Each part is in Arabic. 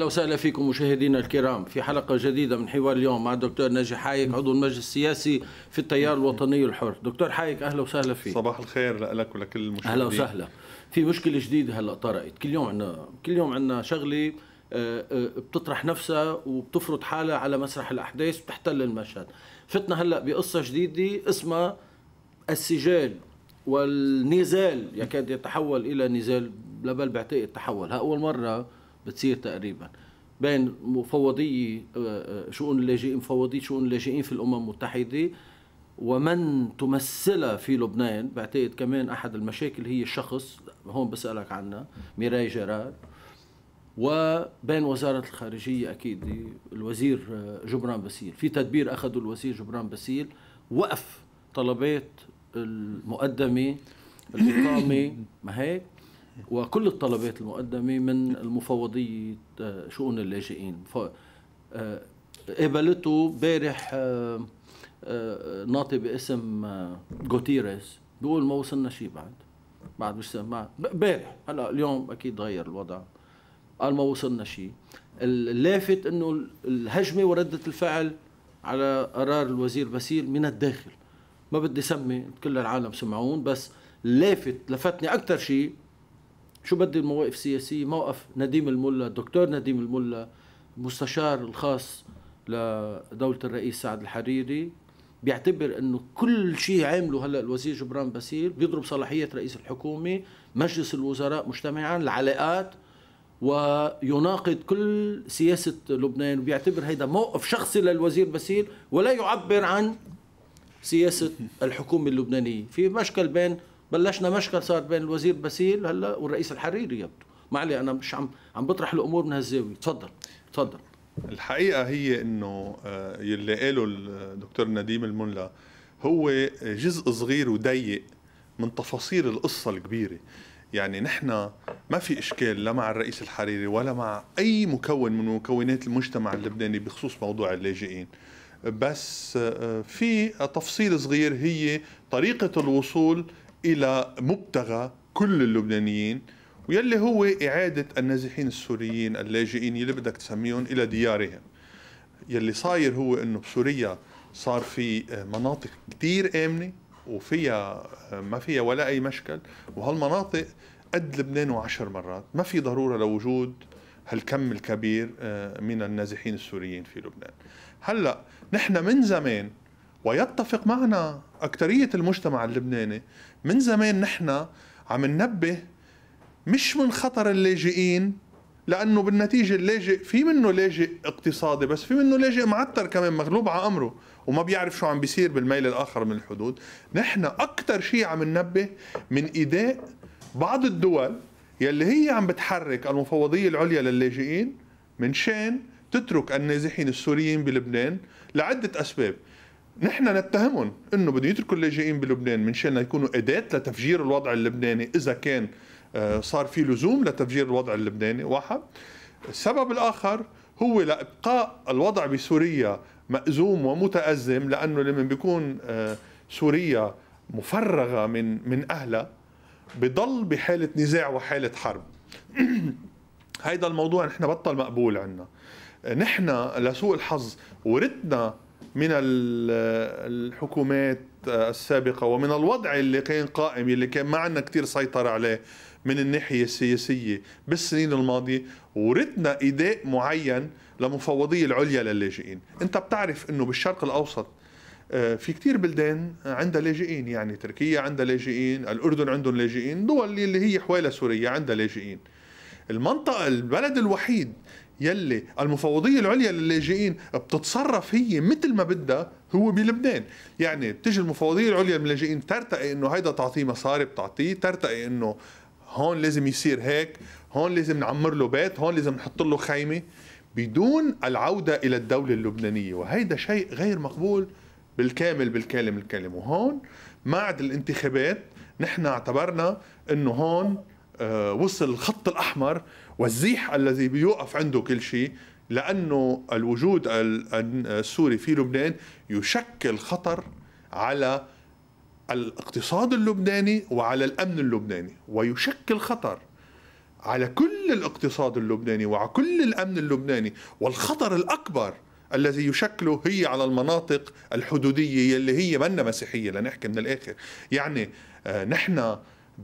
اهلا وسهلا فيكم مشاهدينا الكرام في حلقه جديده من حوار اليوم مع الدكتور ناجي حايك عضو المجلس السياسي في التيار الوطني الحر دكتور حايك اهلا وسهلا فيك صباح الخير لك ولكل المشاهدين اهلا وسهلا في مشكله جديده هلا طرقت كل يوم عندنا كل يوم عندنا شغله آه، آه، بتطرح نفسها وبتفرض حالها على مسرح الاحداث وبتحتل المشهد فتنا هلا بقصه جديده اسمها السجال والنزال يكاد يتحول الى نزال لا بل بعتقد تحول ها اول مره بتصير تقريبا بين مفوضي آه، آه، شؤون اللاجئين مفوضي شؤون اللاجئين في الامم المتحده ومن تمثلها في لبنان بعتقد كمان احد المشاكل هي الشخص هون بسالك عنها ميراي جرار وبين وزارة الخارجية أكيد الوزير آه، جبران باسيل في تدبير أخذه الوزير جبران باسيل وقف طلبات المقدمة الإقامة ما هيك وكل الطلبات المقدمة من المفوضية آه، شؤون اللاجئين آه، قابلته بارح آه، ناطي باسم غوتيريز بيقول ما وصلنا شيء بعد بعد مش سمع بارح هلا اليوم اكيد تغير الوضع قال ما وصلنا شيء اللافت انه الهجمه ورده الفعل على قرار الوزير بسير من الداخل ما بدي سمي كل العالم سمعون بس لافت لفتني اكثر شيء شو بدي المواقف السياسيه موقف نديم الملا الدكتور نديم الملا مستشار الخاص لدولة الرئيس سعد الحريري بيعتبر انه كل شيء عامله هلا الوزير جبران باسيل بيضرب صلاحيه رئيس الحكومه مجلس الوزراء مجتمعا العلاقات ويناقض كل سياسه لبنان وبيعتبر هيدا موقف شخصي للوزير باسيل ولا يعبر عن سياسه الحكومه اللبنانيه في مشكل بين بلشنا مشكل صار بين الوزير باسيل هلا والرئيس الحريري يبدو ما علي انا مش عم عم بطرح الامور من هالزاويه تفضل تفضل الحقيقه هي انه آه، يلي قاله الدكتور نديم المنلا هو جزء صغير وضيق من تفاصيل القصه الكبيره يعني نحن ما في اشكال لا مع الرئيس الحريري ولا مع اي مكون من مكونات المجتمع اللبناني بخصوص موضوع اللاجئين بس آه، في تفصيل صغير هي طريقه الوصول الى مبتغى كل اللبنانيين ويلي هو اعاده النازحين السوريين اللاجئين يلي بدك تسميهم الى ديارهم يلي صاير هو انه بسوريا صار في آه، مناطق كثير امنه وفيها آه، ما فيها ولا اي مشكل وهالمناطق قد لبنان وعشر مرات ما في ضروره لوجود هالكم الكبير آه، من النازحين السوريين في لبنان هلا نحن من زمان ويتفق معنا اكثريه المجتمع اللبناني من زمان نحن عم ننبه مش من خطر اللاجئين لانه بالنتيجه اللاجئ في منه لاجئ اقتصادي بس في منه لاجئ معتر كمان مغلوب على امره وما بيعرف شو عم بيصير بالميل الاخر من الحدود نحن اكثر شيء عم ننبه من ايداء بعض الدول يلي هي عم بتحرك المفوضيه العليا للاجئين من شان تترك النازحين السوريين بلبنان لعده اسباب نحن نتهمهم انه بده يتركوا اللاجئين بلبنان من شان يكونوا اداه لتفجير الوضع اللبناني اذا كان آه، صار في لزوم لتفجير الوضع اللبناني واحد السبب الاخر هو لابقاء الوضع بسوريا مأزوم ومتأزم لانه لما بيكون آه، سوريا مفرغه من من اهلها بضل بحاله نزاع وحاله حرب هيدا الموضوع نحن بطل مقبول عنا نحن لسوء الحظ وردنا من الحكومات السابقه ومن الوضع اللي كان قائم اللي كان ما عندنا كثير سيطره عليه من الناحيه السياسيه بالسنين الماضيه ورثنا ايداء معين لمفوضيه العليا للاجئين انت بتعرف انه بالشرق الاوسط آه، في كتير بلدان عندها لاجئين يعني تركيا عندها لاجئين الأردن عندهم لاجئين دول اللي هي حوالي سوريا عندها لاجئين المنطقة البلد الوحيد يلي المفوضية العليا للاجئين بتتصرف هي مثل ما بدها هو بلبنان يعني بتجي المفوضية العليا للاجئين ترتقي انه هيدا تعطيه مصاري بتعطيه ترتقي انه هون لازم يصير هيك هون لازم نعمر له بيت هون لازم نحط له خيمة بدون العودة إلى الدولة اللبنانية وهيدا شيء غير مقبول بالكامل بالكلم الكلم وهون بعد الانتخابات نحن اعتبرنا انه هون آه، وصل الخط الاحمر والزيح الذي بيوقف عنده كل شيء لانه الوجود السوري في لبنان يشكل خطر على الاقتصاد اللبناني وعلى الامن اللبناني ويشكل خطر على كل الاقتصاد اللبناني وعلى كل الامن اللبناني والخطر الاكبر الذي يشكله هي على المناطق الحدوديه اللي هي منا مسيحيه لنحكي من الاخر يعني آه، نحن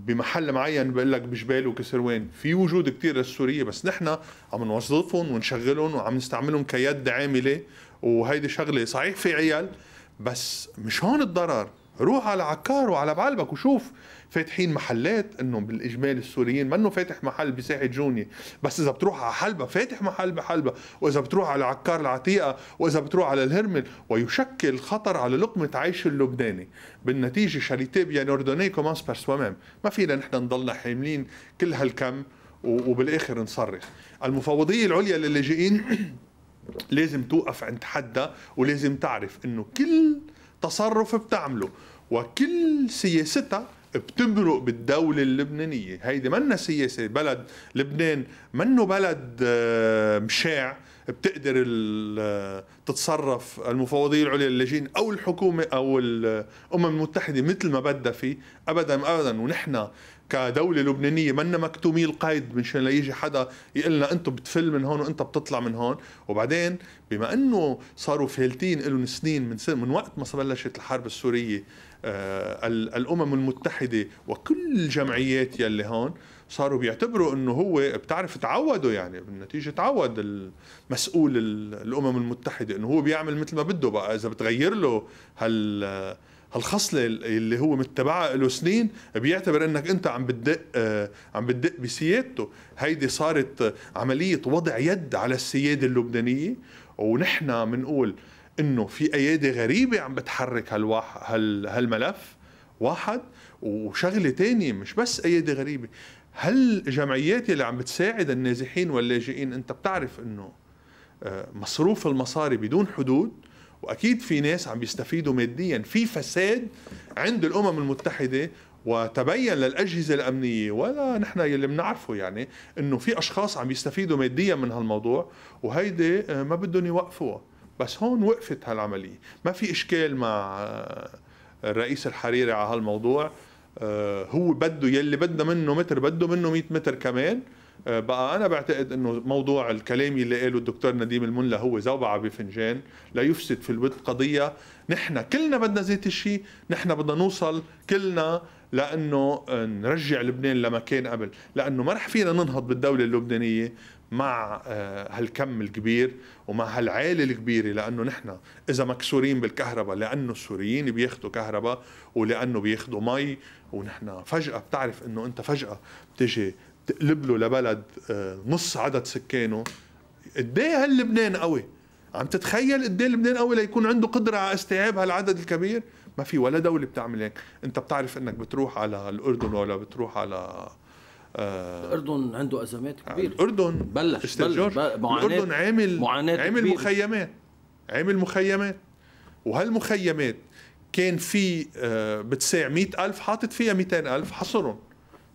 بمحل معين بقول لك بجبال وكسروان في وجود كتير للسوريه بس نحن عم نوظفهم ونشغلهم وعم نستعملهم كيد عامله وهيدي شغله صحيح في عيال بس مش هون الضرر روح على عكار وعلى بعلبك وشوف فاتحين محلات انه بالاجمال السوريين منه فاتح محل بساحه جوني بس اذا بتروح على حلبة فاتح محل بحلبة واذا بتروح على عكار العتيقه واذا بتروح على الهرمل ويشكل خطر على لقمه عيش اللبناني بالنتيجه شاريتي بيان اوردوني كومانس بار سوامام ما فينا نحن نضلنا حاملين كل هالكم وبالاخر نصرخ المفوضيه العليا للاجئين لازم توقف عند حدها ولازم تعرف انه كل تصرف بتعمله وكل سياستها بتمرق بالدوله اللبنانيه هيدي منا سياسه بلد لبنان منه بلد آه، مشاع بتقدر آه، تتصرف المفوضيه العليا للاجئين او الحكومه او آه، الامم المتحده مثل ما بدها فيه ابدا ابدا ونحن كدوله لبنانيه منا مكتومي القيد مشان لا يجي حدا يقول لنا انتم بتفل من هون وانت بتطلع من هون وبعدين بما انه صاروا فالتين لهم سنين من سنة من وقت ما بلشت الحرب السوريه آه الامم المتحده وكل الجمعيات يلي هون صاروا بيعتبروا انه هو بتعرف تعودوا يعني بالنتيجه تعود المسؤول الامم المتحده انه هو بيعمل مثل ما بده بقى اذا بتغير له هال الخصله اللي هو متبعها له سنين بيعتبر انك انت عم بتدق آه، عم بتدق بسيادته هيدي صارت عمليه وضع يد على السياده اللبنانيه ونحن بنقول انه في ايادي غريبه عم بتحرك هالواح هال هالملف واحد وشغله تانية مش بس ايادي غريبه هل الجمعيات اللي عم بتساعد النازحين واللاجئين انت بتعرف انه آه، مصروف المصاري بدون حدود واكيد في ناس عم بيستفيدوا ماديا في فساد عند الامم المتحده وتبين للاجهزه الامنيه ولا نحن يلي بنعرفه يعني انه في اشخاص عم يستفيدوا ماديا من هالموضوع وهيدي آه، ما بدهم يوقفوها بس هون وقفت هالعمليه ما في اشكال مع آه، الرئيس الحريري على هالموضوع آه، هو بده يلي بدنا منه متر بده منه 100 متر كمان آه، بقى انا بعتقد انه موضوع الكلام اللي قاله الدكتور نديم المنلى هو زوبعه بفنجان لا يفسد في الود قضيه نحن كلنا بدنا زيت الشيء نحن بدنا نوصل كلنا لانه آه، نرجع لبنان لما كان قبل لانه ما رح فينا ننهض بالدوله اللبنانيه مع آه، هالكم الكبير ومع هالعائلة الكبيرة لأنه نحن إذا مكسورين بالكهرباء لأنه السوريين بياخدوا كهرباء ولأنه بياخدوا مي ونحن فجأة بتعرف أنه أنت فجأة بتجي تقلب له لبلد آه، نص عدد سكانه قد ايه هاللبنان قوي عم تتخيل قد ايه لبنان قوي ليكون عنده قدره على استيعاب هالعدد الكبير ما في ولا دوله بتعمل هيك انت بتعرف انك بتروح على الاردن ولا بتروح على آه، الاردن عنده ازمات آه، كبيره الاردن بلش, بلش معاناة الاردن عامل معاناة عامل كبيرة. مخيمات عامل مخيمات وهالمخيمات كان في بتساع 100000 حاطط فيها 200000 حصرهم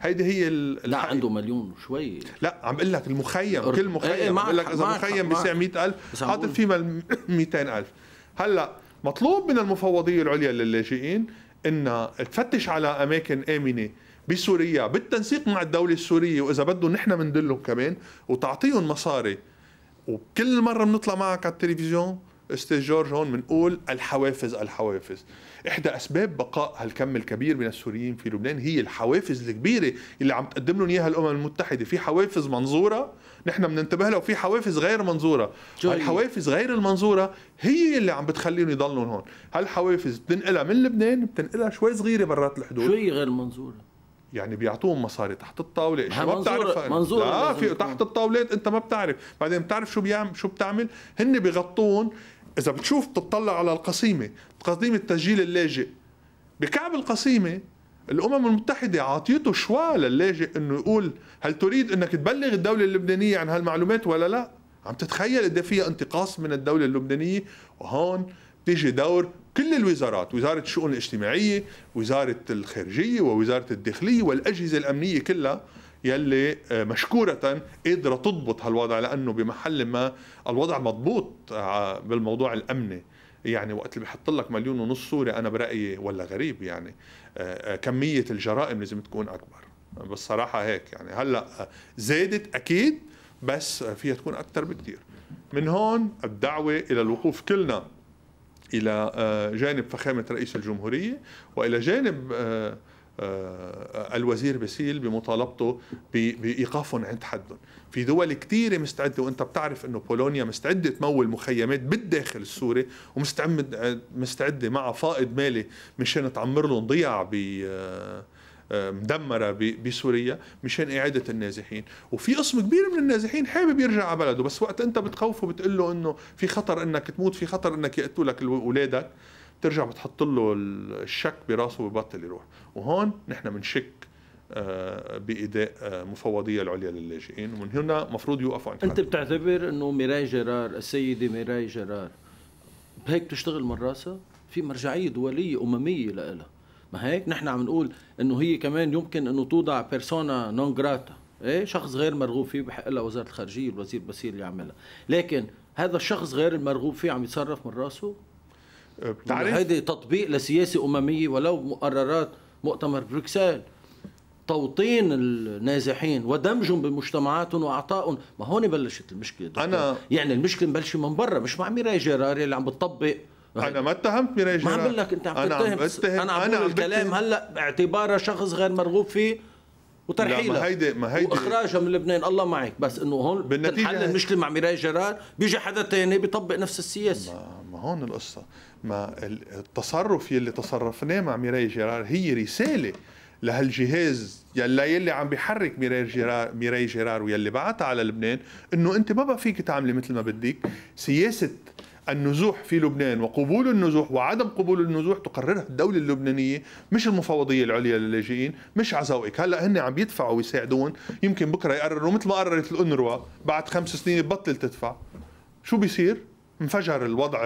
هيدي هي لا عنده مليون وشوي لا عم بقول لك المخيم كل مخيم إيه، بقول لك اذا مخيم بسعر 100000 حاطط فيه 200000 هلا مطلوب من المفوضيه العليا للاجئين انها تفتش على اماكن امنه بسوريا بالتنسيق مع الدوله السوريه واذا بدهم نحن بندلهم كمان وتعطيهم مصاري وكل مره بنطلع معك على التلفزيون استاذ جورج هون بنقول الحوافز الحوافز احدى اسباب بقاء هالكم الكبير من السوريين في لبنان هي الحوافز الكبيره اللي عم تقدم لهم اياها الامم المتحده في حوافز منظوره نحن بننتبه لها وفي حوافز غير منظوره الحوافز غير المنظوره هي اللي عم بتخليهم يضلوا هون هالحوافز بتنقلها من لبنان بتنقلها شوي صغيره برات الحدود شو هي غير منظوره يعني بيعطوهم مصاري تحت الطاوله اشياء ما بتعرف منظور لا في تحت الطاولات انت ما بتعرف بعدين بتعرف شو بيعمل شو بتعمل هن بيغطون اذا بتشوف بتطلع على القسيمه قسيمه تسجيل اللاجئ بكعب القسيمه الامم المتحده عطيته شوى للاجئ انه يقول هل تريد انك تبلغ الدوله اللبنانيه عن هالمعلومات ولا لا عم تتخيل قد فيها انتقاص من الدوله اللبنانيه وهون تيجي دور كل الوزارات وزارة الشؤون الاجتماعية وزارة الخارجية ووزارة الداخلية والأجهزة الأمنية كلها يلي آه، مشكورة قدرة تضبط هالوضع لأنه بمحل ما الوضع مضبوط آه، بالموضوع الأمني يعني وقت اللي بحط لك مليون ونص سوري أنا برأيي ولا غريب يعني آه، كمية الجرائم لازم تكون أكبر بالصراحة هيك يعني هلأ زادت أكيد بس فيها تكون أكثر بكثير من هون الدعوة إلى الوقوف كلنا إلى جانب فخامة رئيس الجمهورية وإلى جانب آه، الوزير بسيل بمطالبته بايقافهم عند حدهم في دول كثيره مستعده وانت بتعرف انه بولونيا مستعده تمول مخيمات بالداخل السوري ومستعده مستعده مع فائض مالي مشان تعمر لهم ضياع ب آه، آه، مدمره بسوريا مشان اعاده النازحين وفي قسم كبير من النازحين حابب يرجع على بلده بس وقت انت بتخوفه بتقول له انه في خطر انك تموت في خطر انك يقتلوا لك اولادك ترجع بتحط له الشك براسه ببطل يروح وهون نحن بنشك آه، باداء آه، مفوضيه العليا للاجئين ومن هنا مفروض يوقفوا عن انت بتعتبر انه ميراي جرار السيده ميراي جرار بهيك تشتغل من راسها في مرجعيه دوليه امميه لها ما هيك نحن عم نقول انه هي كمان يمكن انه توضع بيرسونا نون جراتا ايه شخص غير مرغوب فيه بحق لها وزاره الخارجيه الوزير بصير يعملها لكن هذا الشخص غير المرغوب فيه عم يتصرف من راسه بتعرف هذه تطبيق لسياسه امميه ولو مقررات مؤتمر بروكسل توطين النازحين ودمجهم بمجتمعاتهم واعطائهم ما هون بلشت المشكله دكتور. انا يعني المشكله مبلشه من برا مش مع ميراي جيراري اللي عم بتطبق انا ما اتهمت ميراي جيراري ما عم بقول لك انت عم تتهم انا عم بتهم انا عم بقول الكلام هلا باعتباره شخص غير مرغوب فيه وترحيلها ما هيدي ما هيدي واخراجها من لبنان الله معك بس انه هون بالنتيجه المشكله مع ميراي جرار بيجي حدا تاني بيطبق نفس السياسه ما, ما هون القصه ما التصرف يلي تصرفناه مع ميراي جرار هي رساله لهالجهاز يلي يلي عم بيحرك ميراي جيرار ميراي جيرار ويلي بعتها على لبنان انه انت ما بقى فيك تعملي مثل ما بدك سياسه النزوح في لبنان وقبول النزوح وعدم قبول النزوح تقررها الدولة اللبنانية مش المفوضية العليا للاجئين مش عزوئك هلا هن عم يدفعوا ويساعدون يمكن بكره يقرروا مثل ما قررت الأنروا بعد خمس سنين تبطل تدفع شو بيصير؟ انفجر الوضع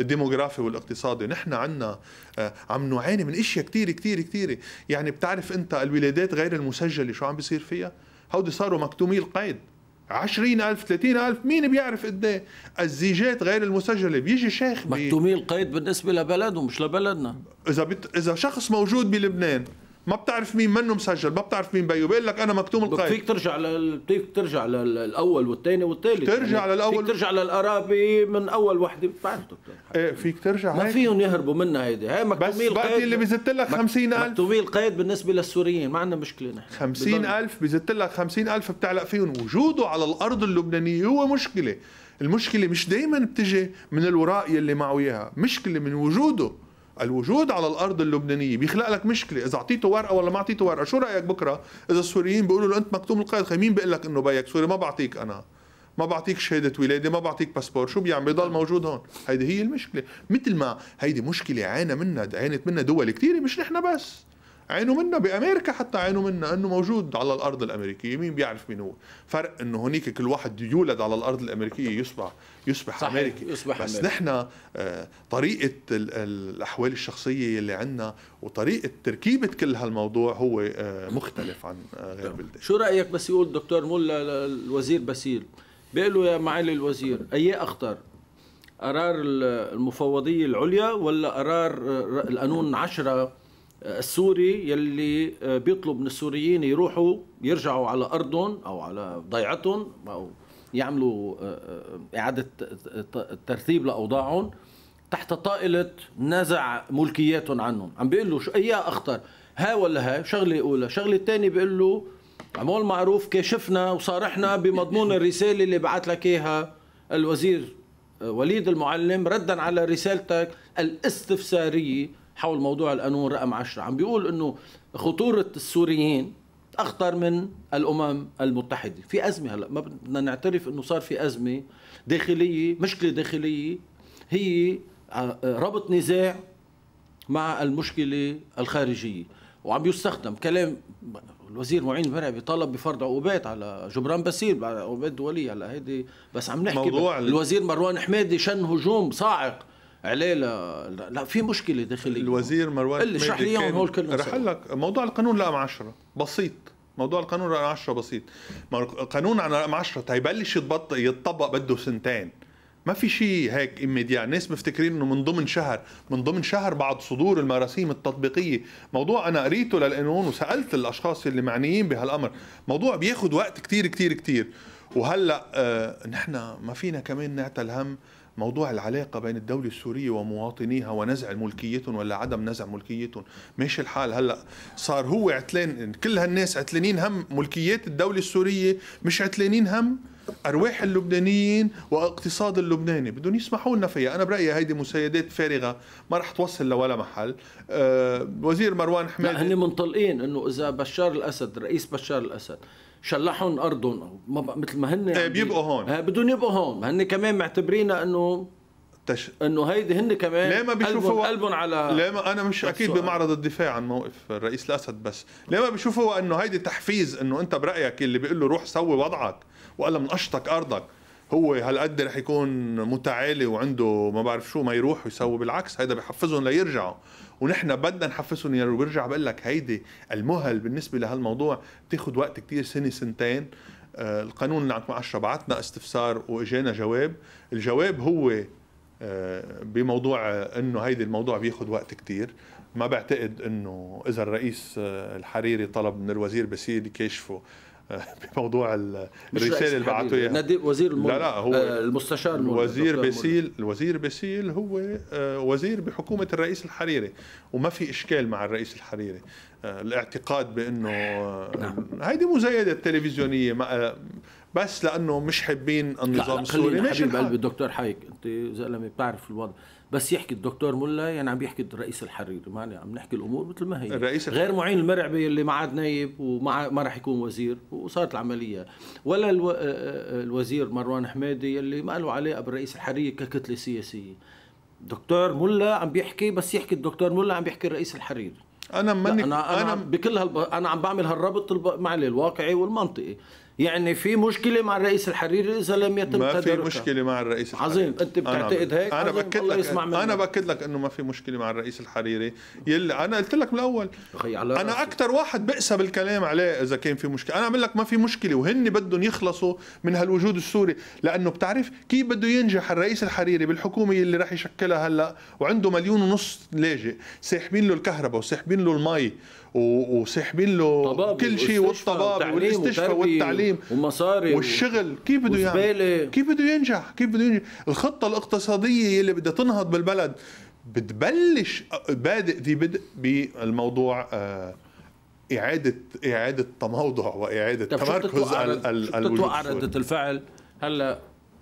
الديموغرافي والاقتصادي نحن عنا آه، عم نعاني من اشياء كثير كثير كثير يعني بتعرف انت الولادات غير المسجله شو عم بيصير فيها هودي صاروا مكتومي القيد عشرين ألف ثلاثين ألف مين بيعرف قد إيه؟ الزيجات غير المسجلة بيجي شيخ بي... مكتومين القيد بالنسبة لبلده مش لبلدنا إذا بت... إذا شخص موجود بلبنان ما بتعرف مين منه مسجل ما بتعرف مين بيو بيقول لك انا مكتوم القيد فيك ترجع لل... فيك ترجع للاول والثاني والثالث ترجع يعني للاول فيك ترجع للقرابي من اول وحده بعرف دكتور ايه فيك ترجع ما هيك. فيهم يهربوا منا هيدي هي مكتومي بس وقت اللي بزت لك 50000 مكتومي القيد بالنسبه للسوريين ما عندنا مشكله نحن 50000 بزت لك 50000 بتعلق فيهم وجوده على الارض اللبنانيه هو مشكله المشكله مش دائما بتجي من الوراء يلي معه اياها مشكله من وجوده الوجود على الارض اللبنانيه بيخلق لك مشكله اذا اعطيته ورقه ولا ما اعطيته ورقه شو رايك بكره اذا السوريين بيقولوا له انت مكتوم القائد خي مين بيقول لك انه بيك سوري ما بعطيك انا ما بعطيك شهادة ولادة ما بعطيك باسبور شو بيعمل بيضل موجود هون هيدي هي المشكلة مثل ما هيدي مشكلة عانى منها عانت منها دول كثيرة مش نحن بس عينوا منا بامريكا حتى عينوا منا انه موجود على الارض الامريكيه مين بيعرف مين هو فرق انه هنيك كل واحد يولد على الارض الامريكيه يصبح يصبح صحيح. امريكي يصبح بس نحن آه، طريقه الاحوال الشخصيه اللي عندنا وطريقه تركيبه كل هالموضوع هو آه، مختلف عن آه، غير بلدان شو رايك بس يقول دكتور ملا الوزير باسيل بيقول له يا معالي الوزير اي اخطر قرار المفوضيه العليا ولا قرار القانون 10 السوري يلي آه، بيطلب من السوريين يروحوا يرجعوا على ارضهم او على ضيعتهم او يعملوا آه، آه، اعاده ترتيب لاوضاعهم تحت طائله نزع ملكياتهم عنهم عم بيقول له ايه اخطر ها ولا ها شغله اولى شغله الثانيه بيقول له عمول معروف كشفنا وصارحنا بمضمون الرساله اللي بعث لك اياها الوزير وليد المعلم ردا على رسالتك الاستفساريه حول موضوع القانون رقم 10 عم بيقول انه خطوره السوريين اخطر من الامم المتحده في ازمه هلا ما بدنا نعترف انه صار في ازمه داخليه مشكله داخليه هي آه، ربط نزاع مع المشكله الخارجيه وعم يستخدم كلام الوزير معين المرعبي طلب بفرض عقوبات على جبران باسيل عقوبات دوليه هلا هيدي بس عم نحكي موضوع الوزير مروان حمادي شن هجوم صاعق عليه لا, لا في مشكله داخليه الوزير مروان اللي شرح لي اياهم هول كلهم رح لك موضوع القانون رقم 10 بسيط موضوع القانون رقم 10 بسيط ما القانون رقم 10 طيب يتبط يتطبق بده سنتين ما في شيء هيك ايميديا الناس مفتكرين انه من ضمن شهر من ضمن شهر بعد صدور المراسيم التطبيقيه موضوع انا قريته للقانون وسالت الاشخاص اللي معنيين بهالامر موضوع بياخذ وقت كتير كتير كتير وهلا آه نحن ما فينا كمان نعتل هم موضوع العلاقة بين الدولة السورية ومواطنيها ونزع ملكيتهم ولا عدم نزع ملكيتهم ماشي الحال هلا صار هو عتلان كل هالناس عتلانين هم ملكيات الدولة السورية مش عتلانين هم ارواح اللبنانيين واقتصاد اللبناني بدهم يسمحوا لنا فيها انا برايي هيدي مسيدات فارغه ما رح توصل لولا محل أه وزير مروان حمادي لا هن منطلقين انه اذا بشار الاسد رئيس بشار الاسد شلحهم ارضهم مثل ما هن إيه، يعني بيبقوا هون إيه، بدهم يبقوا هون هن كمان معتبرينها انه تش... انه هيدي هن كمان ليه ما بيشوفوا قلبهم على ليه ما انا مش اكيد بمعرض الدفاع عن موقف الرئيس الاسد بس ليه ما بيشوفوا انه هيدي تحفيز انه انت برايك اللي بيقول له روح سوي وضعك والا بنقشطك ارضك هو هالقد رح يكون متعالي وعنده ما بعرف شو ما يروح ويسوي بالعكس هيدا بحفزهم ليرجعوا ونحن بدنا نحفزهم يعني وبرجع بقول لك هيدي المهل بالنسبه لهالموضوع بتاخذ وقت كثير سنه سنتين آه، القانون اللي عندكم عشرة بعثنا استفسار واجانا جواب الجواب هو آه، بموضوع انه هيدي الموضوع بياخذ وقت كثير ما بعتقد انه اذا الرئيس آه، الحريري طلب من الوزير بصير يكشفه بموضوع الرساله اللي بعثوا اياها وزير المول. لا لا هو آه، المستشار الوزير بيسيل الوزير بيسيل هو آه، وزير بحكومه الرئيس الحريري وما في اشكال مع الرئيس الحريري آه، الاعتقاد بانه نعم. هيدي مزايده تلفزيونيه بس لانه مش حابين النظام السوري مش حبيب قلبي دكتور حايك انت زلمه بتعرف الوضع بس يحكي الدكتور ملا يعني عم يحكي الرئيس الحريري ما يعني عم نحكي الامور مثل ما هي الرئيس الحريري. غير معين المرعبي اللي ما عاد نايب وما ما راح يكون وزير وصارت العمليه ولا الو... آه، آه، آه، الوزير مروان حميدي اللي ما له علاقه بالرئيس الحريري ككتله سياسيه دكتور ملا عم بيحكي بس يحكي الدكتور ملا عم بيحكي الرئيس الحريري انا ماني انا انا, أنا بكل هال... انا عم بعمل هالربط الب... مع الواقعي والمنطقي يعني في مشكله مع الرئيس الحريري اذا لم يتم تداركها ما في مشكله مع الرئيس الحريري عظيم انت بتعتقد هيك انا باكد لك انا باكد لك انه ما في مشكله مع الرئيس الحريري يلي انا قلت لك من الاول انا اكثر واحد بقسى بالكلام عليه اذا كان في مشكله انا عم لك ما في مشكله وهن بدهم يخلصوا من هالوجود السوري لانه بتعرف كيف بده ينجح الرئيس الحريري بالحكومه اللي راح يشكلها هلا وعنده مليون ونص لاجئ ساحبين له الكهرباء وساحبين له المي وسحبين له كل شيء والطبابه والاستشفاء والتعليم ومصاري والشغل كيف بده يعني كيف بده ينجح كيف بده ينجح الخطه الاقتصاديه اللي بدها تنهض بالبلد بتبلش بادئ ذي بدء بالموضوع آه، اعاده اعاده تموضع واعاده تمركز بتتوقع رده الفعل هلا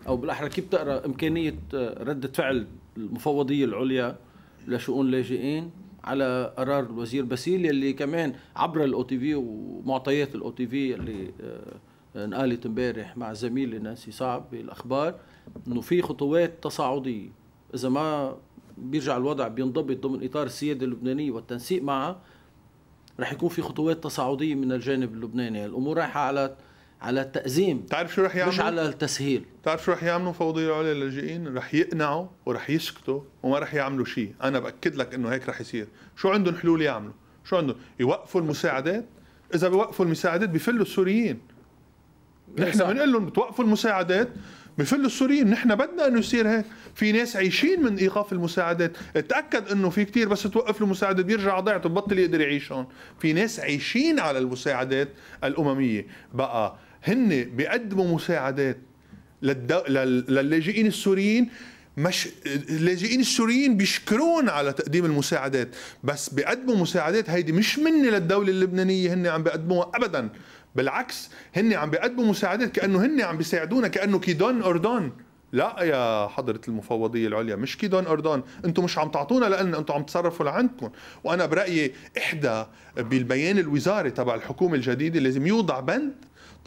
او بالاحرى كيف بتقرا امكانيه آه، رده فعل المفوضيه العليا لشؤون لاجئين على قرار الوزير باسيل يلي كمان عبر الاو تي في ومعطيات الاو تي في اللي آه، انقالت امبارح مع زميل ناسي صعب بالاخبار انه في خطوات تصاعديه اذا ما بيرجع الوضع بينضبط ضمن اطار السياده اللبنانيه والتنسيق معها رح يكون في خطوات تصاعديه من الجانب اللبناني الامور رايحه على على التأزيم تعرف شو رح يعملوا؟ مش على التسهيل تعرف شو رح يعملوا فوضية العليا للاجئين؟ رح يقنعوا ورح يسكتوا وما رح يعملوا شيء، أنا بأكد لك إنه هيك رح يصير، شو عندهم حلول يعملوا؟ شو عندهم؟ يوقفوا المساعدات؟ إذا بيوقفوا المساعدات بفلوا السوريين نحن بنقول لهم بتوقفوا المساعدات بفل السوريين نحن بدنا انه يصير هيك في ناس عايشين من ايقاف المساعدات تاكد انه في كتير بس توقف له مساعدات بيرجع ضيعته ببطل يقدر يعيش هون في ناس عايشين على المساعدات الامميه بقى هن بيقدموا مساعدات للدو... للاجئين السوريين مش اللاجئين السوريين بيشكرون على تقديم المساعدات بس بيقدموا مساعدات هيدي مش مني للدوله اللبنانيه هن عم بيقدموها ابدا بالعكس هن عم بيقدموا مساعدات كانه هن عم بيساعدونا كانه كيدون اردن لا يا حضرة المفوضية العليا مش كيدون أردن أنتم مش عم تعطونا لأن أنتم عم تصرفوا لعندكم وأنا برأيي إحدى بالبيان الوزاري تبع الحكومة الجديدة لازم يوضع بند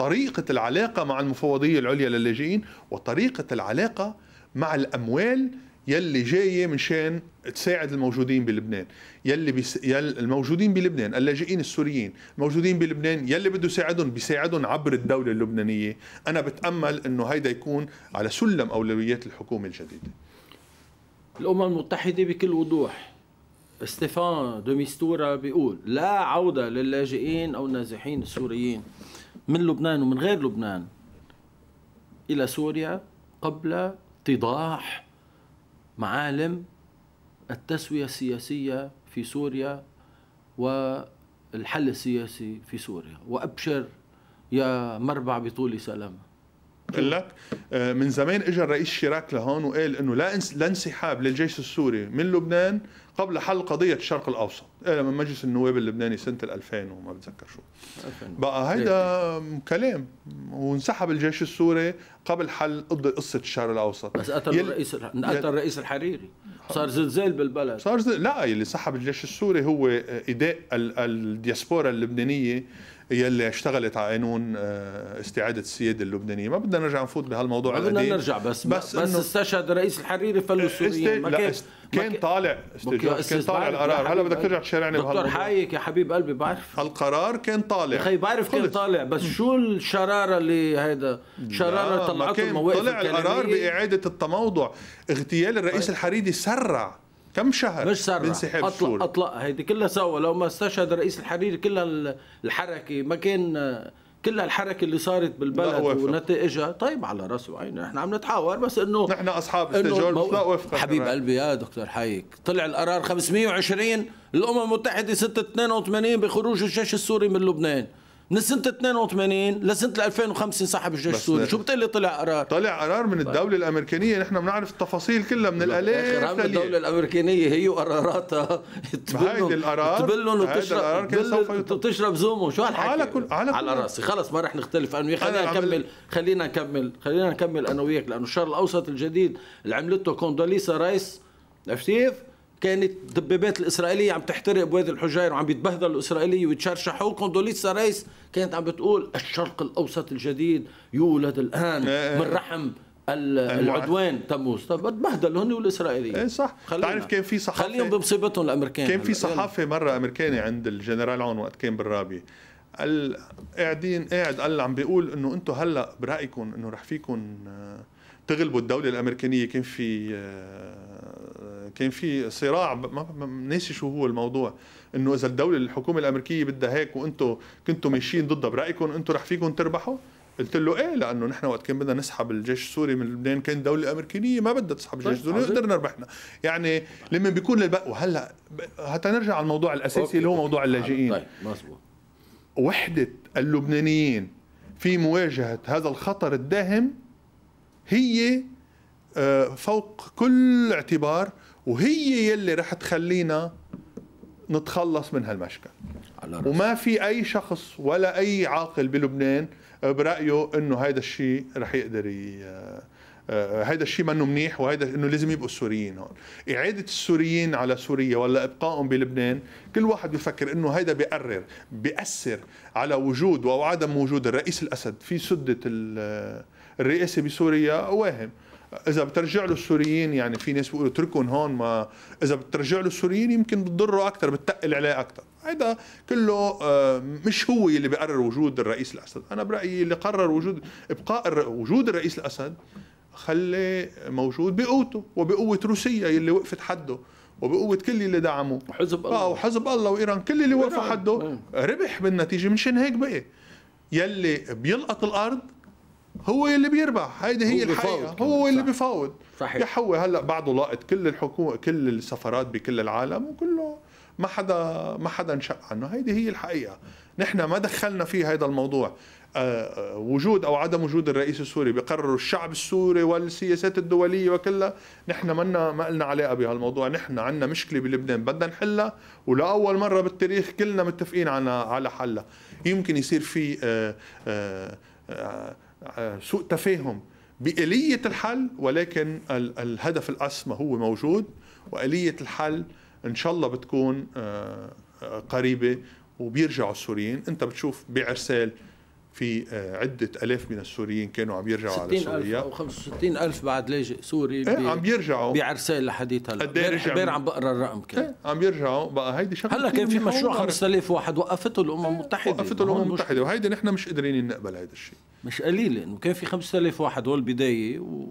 طريقة العلاقة مع المفوضية العليا للاجئين وطريقة العلاقة مع الأموال يلي جاية من شان تساعد الموجودين بلبنان يلي, بيس... يل... الموجودين بلبنان اللاجئين السوريين الموجودين بلبنان يلي بده يساعدهم بيساعدهم عبر الدولة اللبنانية أنا بتأمل أنه هيدا يكون على سلم أولويات الحكومة الجديدة الأمم المتحدة بكل وضوح ستيفان دوميستورا بيقول لا عودة للاجئين أو النازحين السوريين من لبنان ومن غير لبنان إلى سوريا قبل اتضاح معالم التسوية السياسية في سوريا والحل السياسي في سوريا وأبشر يا مربع بطول سلامة بقول لك آه، من زمان اجى الرئيس شيراك لهون وقال انه لا انسحاب للجيش السوري من لبنان قبل حل قضيه الشرق الاوسط الى إيه، من مجلس النواب اللبناني سنه 2000 وما بتذكر شو بقى إيه. هيدا كلام وانسحب الجيش السوري قبل حل قصه الشرق الاوسط بس قتل يل... الرئيس قتل الرئيس الحريري صار زلزال بالبلد صار زل... لا يلي سحب الجيش السوري هو اداء الدياسبورا اللبنانيه يلي اشتغلت على قانون آه، استعاده السياده اللبنانيه ما بدنا نرجع نفوت بهالموضوع ما بدنا نرجع بس بس, بس استشهد رئيس الحريري فلو إيه، السوريين إيه، إيه، ما كان, كان طالع كان طالع القرار هلا بدك ترجع تشارعني بهالموضوع دكتور حايك يا حبيب قلبي بعرف القرار كان طالع اخي بعرف كان طالع بس شو الشراره اللي هيدا شراره طلعته المواقف طلع القرار باعاده التموضع اغتيال الرئيس طيب. الحريري سرع كم شهر مش سرع بانسحاب اطلق السوري. اطلق هيدي كلها سوا لو ما استشهد رئيس الحريري كلها الحركه ما كان كلها الحركه اللي صارت بالبلد ونتائجها طيب على راس وعينه نحن عم نتحاور بس انه نحن اصحاب استجواب مو... لا وفق حبيب قلبي يا دكتور حايك طلع القرار 520 الامم المتحده 682 بخروج الجيش السوري من لبنان من سنه 82 لسنه 2005 انسحب الجيش السوري شو بتقول لي طلع قرار طلع قرار من طيب. الدوله الامريكانيه نحن بنعرف التفاصيل كلها من الالاف اخر الدوله الامريكانيه هي وقراراتها هيدي القرار تبلهم وتشرب تشرب زومو شو هالحكي على كل على, كل على راسي خلص ما رح نختلف انا وياك خلينا نكمل خلينا نكمل خلينا نكمل انا وياك لانه الشرق الاوسط الجديد اللي عملته كوندوليسا رايس عرفت كيف؟ كانت الدبابات الاسرائيليه عم تحترق بوادي الحجير وعم يتبهدلوا الاسرائيلي ويتشرشحوا كوندوليسا رايس كانت عم بتقول الشرق الاوسط الجديد يولد الان إيه، إيه. من رحم العدوان تموز طب تبهدلوا هن والاسرائيليين ايه صح بتعرف كان في صحافه خليهم بمصيبتهم الامريكان كان في صحافه مره امريكاني عند الجنرال عون وقت كان بالرابي قال قاعدين قاعد قال عم بيقول انه انتم هلا برايكم انه رح فيكم آه، تغلبوا الدوله الامريكانيه كان في آه، كان في صراع ما ناسي شو هو الموضوع انه اذا الدوله الحكومه الامريكيه بدها هيك وانتم كنتوا ماشيين ضدها برايكم انتم رح فيكم تربحوا؟ قلت له ايه لانه نحن وقت كان بدنا نسحب الجيش السوري من لبنان كان الدوله الامريكيه ما بدها تسحب الجيش طيب، السوري قدرنا ربحنا يعني لما بيكون للبق وهلا حتى نرجع على الموضوع الاساسي أوكي. اللي هو موضوع اللاجئين طيب وحده اللبنانيين في مواجهه هذا الخطر الداهم هي آه، فوق كل اعتبار وهي يلي رح تخلينا نتخلص من هالمشكل على وما في اي شخص ولا اي عاقل بلبنان برايه انه هيدا الشيء رح يقدر آه، آه، هيدا الشيء منه منيح وهيدا انه لازم يبقوا السوريين هون اعاده السوريين على سوريا ولا ابقائهم بلبنان كل واحد بفكر انه هيدا بيقرر بياثر على وجود او عدم وجود الرئيس الاسد في سده آه، الرئاسه بسوريا واهم اذا بترجع له السوريين يعني في ناس بيقولوا اتركهم هون ما اذا بترجع له السوريين يمكن بتضره اكثر بتقل عليه اكثر هيدا كله آه، مش هو اللي بقرر وجود الرئيس الاسد انا برايي اللي قرر وجود ابقاء وجود الرئيس الاسد خلي موجود بقوته وبقوه روسيا اللي وقفت حده وبقوه كل اللي دعموه وحزب الله آه، وحزب الله وايران كل اللي وقفوا حده إيه. ربح بالنتيجه منشان هيك بقي يلي بيلقط الارض هو اللي بيربح هيدي هي الحقيقه هو اللي بيفاوض صحيح يا حوي هلا بعده لاقط كل الحكومه كل السفرات بكل العالم وكله ما حدا ما حدا انشق عنه هيدي هي الحقيقه نحن ما دخلنا في هذا الموضوع آه، آه، وجود او عدم وجود الرئيس السوري بقرروا الشعب السوري والسياسات الدوليه وكلها نحن لنا ما لنا علاقه بهالموضوع نحن عندنا مشكله بلبنان بدنا نحلها ولاول مره بالتاريخ كلنا متفقين على على حلها يمكن يصير في أه أه, آه، آه، سوء تفاهم بآلية الحل ولكن الهدف الأسمى هو موجود وآلية الحل إن شاء الله بتكون آه، قريبة وبيرجعوا السوريين أنت بتشوف بعرسال في آه، عدة ألاف من السوريين كانوا عم يرجعوا على سوريا ألف أو 65 ألف بعد لاجئ سوري ايه عم يرجعوا بعرسال لحديت هلا بير عم بقرا الرقم كان ايه عم يرجعوا بقى هيدي شغله هلا كان في مشروع 5000 واحد وقفته الأمم إيه، المتحدة وقفته الأمم المتحدة وهيدي نحن مش قادرين نقبل هيدا الشيء مش قليل انه كان في 5000 واحد هو البدايه و...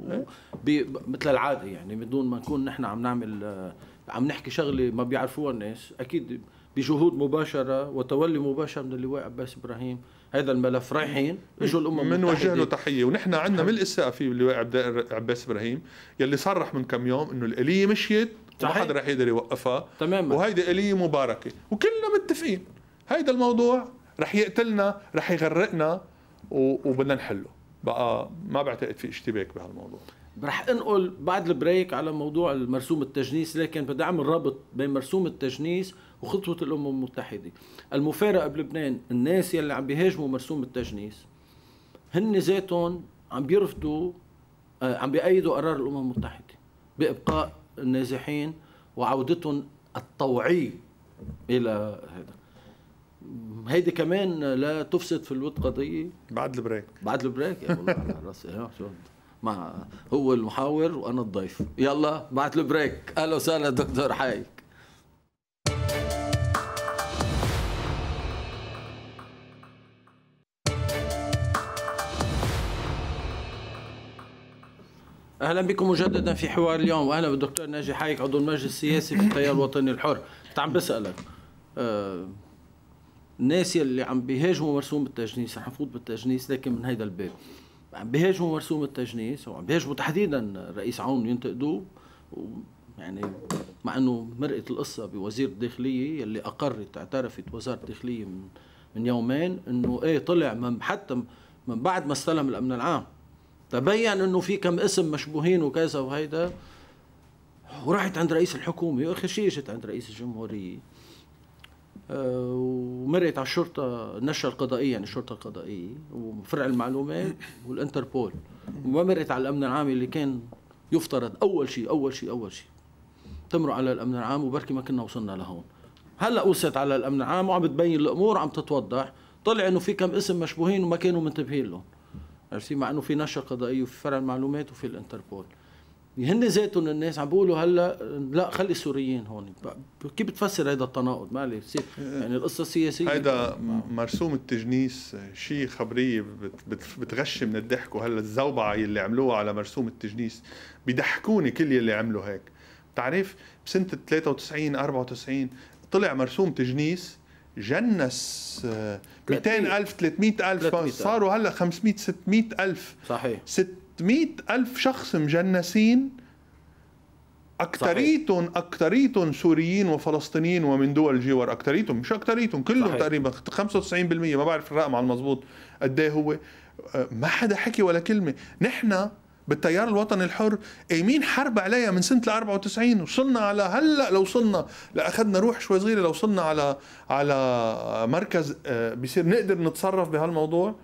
ايه؟ مثل العادة يعني بدون ما نكون نحن عم نعمل آه، عم نحكي شغلة ما بيعرفوها الناس أكيد بجهود مباشرة وتولي مباشر من اللواء عباس إبراهيم هذا الملف رايحين اجوا الامم المتحده بنوجه له تحيه ونحن عندنا من الاساءه في اللواء عباس ابراهيم يلي صرح من كم يوم انه الاليه مشيت ما حدا رح يقدر يوقفها تماما وهيدي اليه مباركه وكلنا متفقين هيدا الموضوع رح يقتلنا رح يغرقنا وبدنا نحله بقى ما بعتقد في اشتباك بهالموضوع رح انقل بعد البريك على موضوع المرسوم التجنيس لكن بدي اعمل ربط بين مرسوم التجنيس وخطوة الأمم المتحدة المفارقة بلبنان الناس يلي عم بيهاجموا مرسوم التجنيس هن ذاتهم عم بيرفضوا آه، عم بيأيدوا قرار الأمم المتحدة بإبقاء النازحين وعودتهم الطوعية إلى هذا هيدي كمان لا تفسد في الود قضية بعد البريك بعد البريك يا على راسي مع هو المحاور وأنا الضيف يلا بعد البريك أهلا وسهلا دكتور حايك اهلا بكم مجددا في حوار اليوم واهلا بالدكتور ناجي حايك عضو المجلس السياسي في التيار الوطني الحر كنت عم بسالك آه الناس يلي عم بيهاجموا مرسوم التجنيس رح نفوت بالتجنيس لكن من هيدا الباب عم بيهاجموا مرسوم التجنيس وعم بيهاجموا تحديدا رئيس عون ينتقدوه يعني مع انه مرقت القصه بوزير الداخليه يلي اقرت اعترفت وزاره الداخليه من من يومين انه ايه طلع من حتى من بعد ما استلم الامن العام تبين انه في كم اسم مشبوهين وكذا وهيدا وراحت عند رئيس الحكومه واخر شيء اجت عند رئيس الجمهوريه آه، ومرقت على الشرطه النشره القضائيه يعني الشرطه القضائيه وفرع المعلومات والانتربول وما مرت على الامن العام اللي كان يفترض اول شيء اول شيء اول شيء تمرق على الامن العام وبركي ما كنا وصلنا لهون هلا وصلت على الامن العام وعم بتبين الامور عم تتوضح طلع انه في كم اسم مشبوهين وما كانوا منتبهين لهم عرفتي مع انه في نشر قضائي وفي فرع المعلومات وفي الانتربول هن ذاتهم الناس عم بيقولوا هلا لا خلي السوريين هون كيف بتفسر هذا التناقض ما لي يعني القصه سياسيه هيدا مرسوم التجنيس شيء خبريه بتغشي من الضحك وهلا الزوبعه اللي عملوها على مرسوم التجنيس بيضحكوني كل يلي عملوا هيك بتعرف بسنه 93 94 طلع مرسوم تجنيس جنس آه، 200000 300000 صاروا هلا 500 600000 صحيح 600000 شخص مجنسين اكثريتهم اكثريتهم سوريين وفلسطينيين ومن دول الجوار اكثريتهم مش اكثريتهم كلهم تقريبا 95% ما بعرف الرقم على المضبوط قد ايه هو أه، ما حدا حكي ولا كلمه نحن بالتيار الوطني الحر قايمين حرب عليها من سنه ال 94 وصلنا على هلا لو وصلنا لاخذنا روح شوي صغيره لو وصلنا على على مركز آه، بيصير نقدر نتصرف بهالموضوع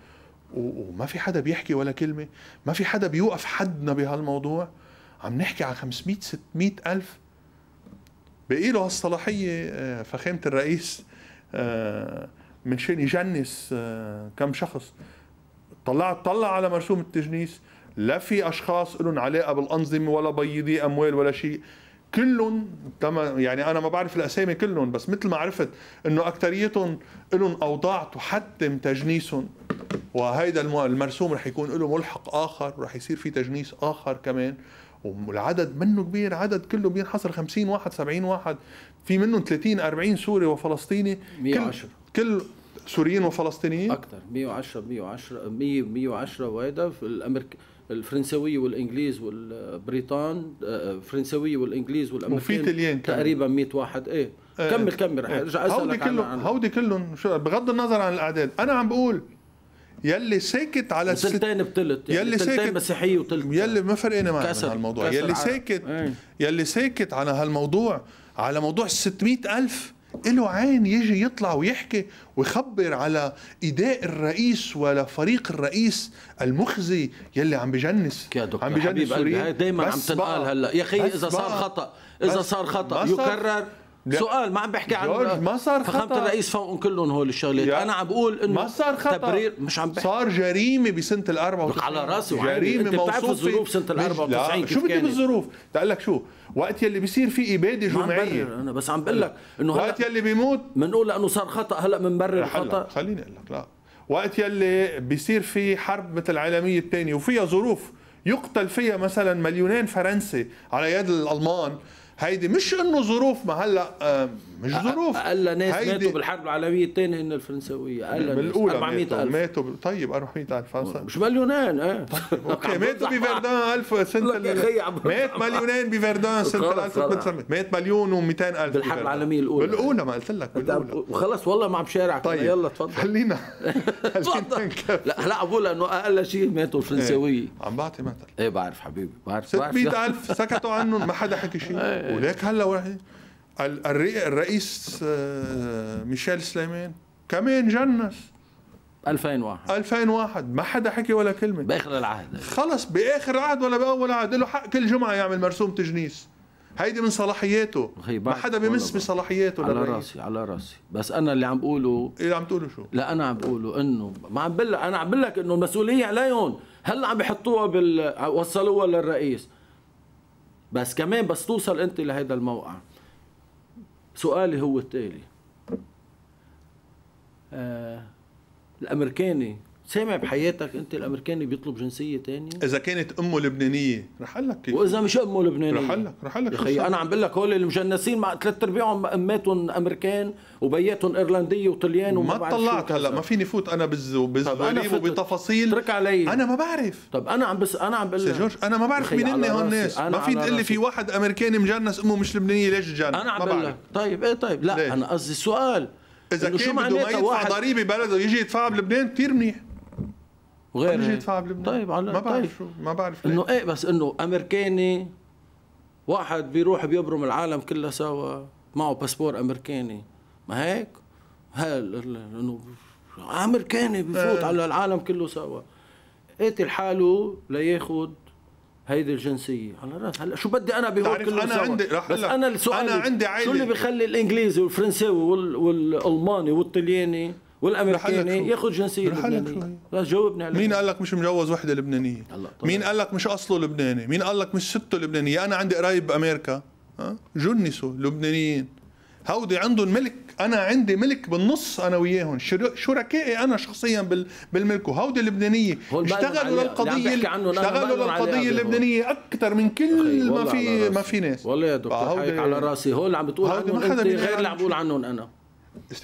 وما في حدا بيحكي ولا كلمه ما في حدا بيوقف حدنا بهالموضوع عم نحكي عن 500 600 الف بقي له هالصلاحيه آه، فخامه الرئيس آه، من شان يجنس كم شخص طلع طلع على مرسوم التجنيس لا في اشخاص لهم علاقه بالانظمه ولا بيضي اموال ولا شيء كلهم يعني انا ما بعرف الاسامي كلهم بس مثل ما عرفت انه اكثريتهم لهم اوضاع تحتم تجنيسهم وهيدا المرسوم رح يكون له ملحق اخر ورح يصير في تجنيس اخر كمان والعدد منه كبير عدد كله بينحصر 50 واحد 70 واحد في منهم 30 40 سوري وفلسطيني 110 كل, كل سوريين وفلسطينيين اكثر 110 110 100 110 وهيدا في الامريكي الفرنسوي والإنجليز والبريطان الفرنسوي آه، والإنجليز والأمريكان وفي تليان تقريبا 100 واحد إيه ايه كمل كمل رح آه، ارجع اسالك هودي كلهم هودي كلهم بغض النظر عن الاعداد انا عم بقول يلي ساكت على ثلثين بتلت يعني يلي ساكت مسيحيه وثلث يلي ما فرقنا معنا كسر هالموضوع كسر يلي ساكت ايه. يلي ساكت على هالموضوع على موضوع ال 600000 له عين يجي يطلع ويحكي ويخبر على إيداء الرئيس ولا فريق الرئيس المخزي يلي عم بجنس يا دكتور عم بجنس حبيب دايما عم تنقال هلا يا اخي اذا صار خطا اذا صار خطا يكرر سؤال ما عم بحكي عن جورج ما صار خطا فخامه الرئيس فوقهم كلهم هول الشغلات انا عم بقول انه ما صار خطا تبرير مش عم بحكي صار جريمه بسنه ال 94 على راسي جريمه موصوفه الظروف سنه ال 94 شو بدي بالظروف؟ تقول لك شو وقت يلي بيصير في اباده جمعيه انا بس عم بقول لك انه وقت يلي بيموت بنقول لانه صار خطا هلا بنبرر الخطا خليني اقول لك لا وقت يلي بيصير في حرب مثل العالميه الثانيه وفيها ظروف يقتل فيها مثلا مليونين فرنسي على يد الالمان هيدي مش انه ما هلا مش ظروف قال ناس ماتوا بالحرب العالميه الثانيه هن الفرنسويه قال بالاولى 400 الف ماتوا طيب 400 الف مش مليونين اه اوكي ماتوا بفردان 1000 سنه مات مليونين بفردان سنه 1900 مات مليون و200 الف بالحرب العالميه الاولى بالاولى ما قلت لك بالاولى وخلص والله ما عم شارع طيب يلا تفضل خلينا تفضل لا هلا بقول انه اقل شيء ماتوا الفرنسويه إيه، عم بعطي مثل ايه بعرف حبيبي بعرف 600 الف سكتوا عنهم ما حدا حكي شيء إيه. وليك هلا الرئيس آه، ميشيل سليمان كمان جنس 2001 2001 ما حدا حكي ولا كلمه باخر العهد خلص باخر العهد ولا باول عهد له حق كل جمعه يعمل مرسوم تجنيس هيدي من صلاحياته ما حدا بمس بصلاحياته على للرئيس. راسي على راسي بس انا اللي عم بقوله اللي عم تقوله شو لا انا عم بقوله انه ما عم بقول انا عم بقول لك انه المسؤوليه عليهم هلا عم بحطوها بال وصلوها للرئيس بس كمان بس توصل انت لهيدا الموقع سؤالي هو التالي آه الامريكاني سامع بحياتك انت الامريكاني بيطلب جنسيه تانية اذا كانت امه لبنانيه رح اقول لك كيف واذا مش امه لبنانيه رح اقول لك رح لك يا اخي انا عم بقول لك هول المجنسين مع ثلاث ارباعهم اماتهم امريكان وبياتهم ايرلنديه وطليان وما ما طلعت هلا ما فيني فوت انا بز بز وبتفاصيل اترك علي انا ما بعرف طب انا عم بس انا عم بقول لك جورج انا ما بعرف مين هن هالناس ما في تقول لي في واحد امريكاني مجنس امه مش لبنانيه ليش جن انا عم بقول لك طيب ايه طيب لا انا قصدي سؤال اذا كان بده ما يدفع ضريبه بلده يجي يدفعها بلبنان كثير منيح وغير بيجي يدفع بلبنان طيب على ما بعرف طيب. شو ما بعرف انه ايه بس انه امريكاني واحد بيروح بيبرم العالم كله سوا معه باسبور امريكاني ما هيك؟ هل انه امريكاني بفوت إيه. على العالم كله سوا قاتل حاله لياخذ هيدي الجنسيه على راس هلا شو بدي انا بهول كله انا سوا. عندي رح بس انا السؤال انا عندي عائله شو اللي بخلي الانجليزي والفرنساوي وال... والالماني والطلياني والامريكاني ياخذ جنسيه لبنانيه بس جاوبني على مين قال لك مش مجوز وحده لبنانيه مين قال لك مش اصله لبناني مين قال لك مش سته لبنانيه يعني انا عندي قرايب بامريكا جنسوا لبنانيين هودي عندهم ملك انا عندي ملك بالنص انا وياهم شركائي انا شخصيا بالملك وهودي اللبنانيه اشتغلوا للقضيه اشتغلوا للقضيه اللبنانيه اكثر من كل ما في ما في ناس والله يا دكتور حيك على راسي هول عم بتقول عنهم انت غير اللي عم بقول عنهم انا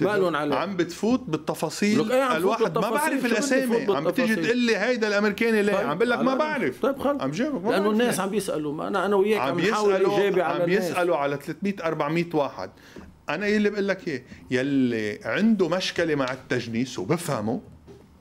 مالهم علم عم بتفوت بالتفاصيل إيه الواحد ما بعرف الاسامي عم بتيجي تقول لي هيدا الامريكاني ليه طيب. عم بقول لك ما بعرف طيب خلص عم جاوبك لانه الناس عم بيسالوا انا انا وياك عم, نحاول عم, على عم بيسالوا على 300 400 واحد انا يلي إيه بقول لك ايه يلي عنده مشكله مع التجنيس وبفهمه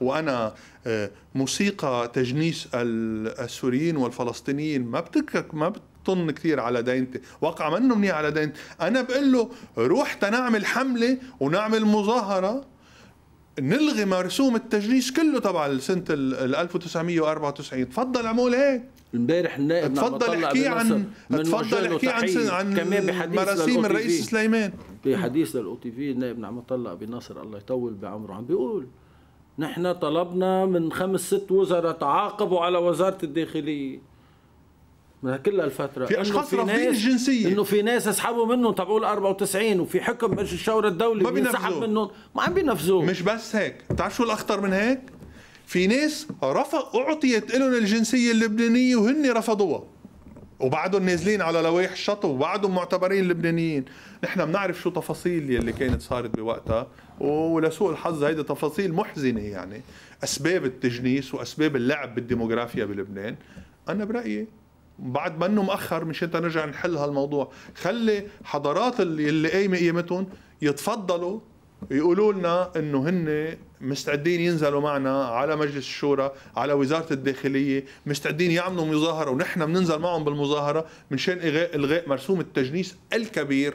وانا آه، موسيقى تجنيس السوريين والفلسطينيين ما بتك ما بت طن كثير على دينتي وقع منه منيح على دينتي انا بقول له روح تنعمل حمله ونعمل مظاهره نلغي مرسوم التجنيس كله تبع سنه ال 1994 تفضل اعمل هيك امبارح النائب نعم تفضل احكي عن تفضل احكي عن عن كمان مراسيم الرئيس سليمان بحديث للاو تي في النائب نعم طلع بنصر الله يطول بعمره عم بيقول نحن طلبنا من خمس ست وزراء تعاقبوا على وزاره الداخليه كل الفتره في اشخاص رافضين الجنسيه انه في ناس اسحبوا منهم ال 94 وفي حكم مجلس الشورى الدولي ما بينفذوه منهم ما عم بينفذوه مش بس هيك بتعرف شو الاخطر من هيك في ناس رفض اعطيت لهم الجنسيه اللبنانيه وهن رفضوها وبعدهم نازلين على لوائح الشط وبعدهم معتبرين لبنانيين نحن بنعرف شو تفاصيل يلي كانت صارت بوقتها ولسوء الحظ هيدا تفاصيل محزنه يعني اسباب التجنيس واسباب اللعب بالديموغرافيا بلبنان انا برايي بعد ما انه مأخر مش انت نرجع نحل هالموضوع خلي حضارات اللي, اللي قايمه قيمتهم يتفضلوا يقولوا لنا انه هن مستعدين ينزلوا معنا على مجلس الشورى على وزاره الداخليه مستعدين يعملوا مظاهره ونحن بننزل معهم بالمظاهره من شان الغاء مرسوم التجنيس الكبير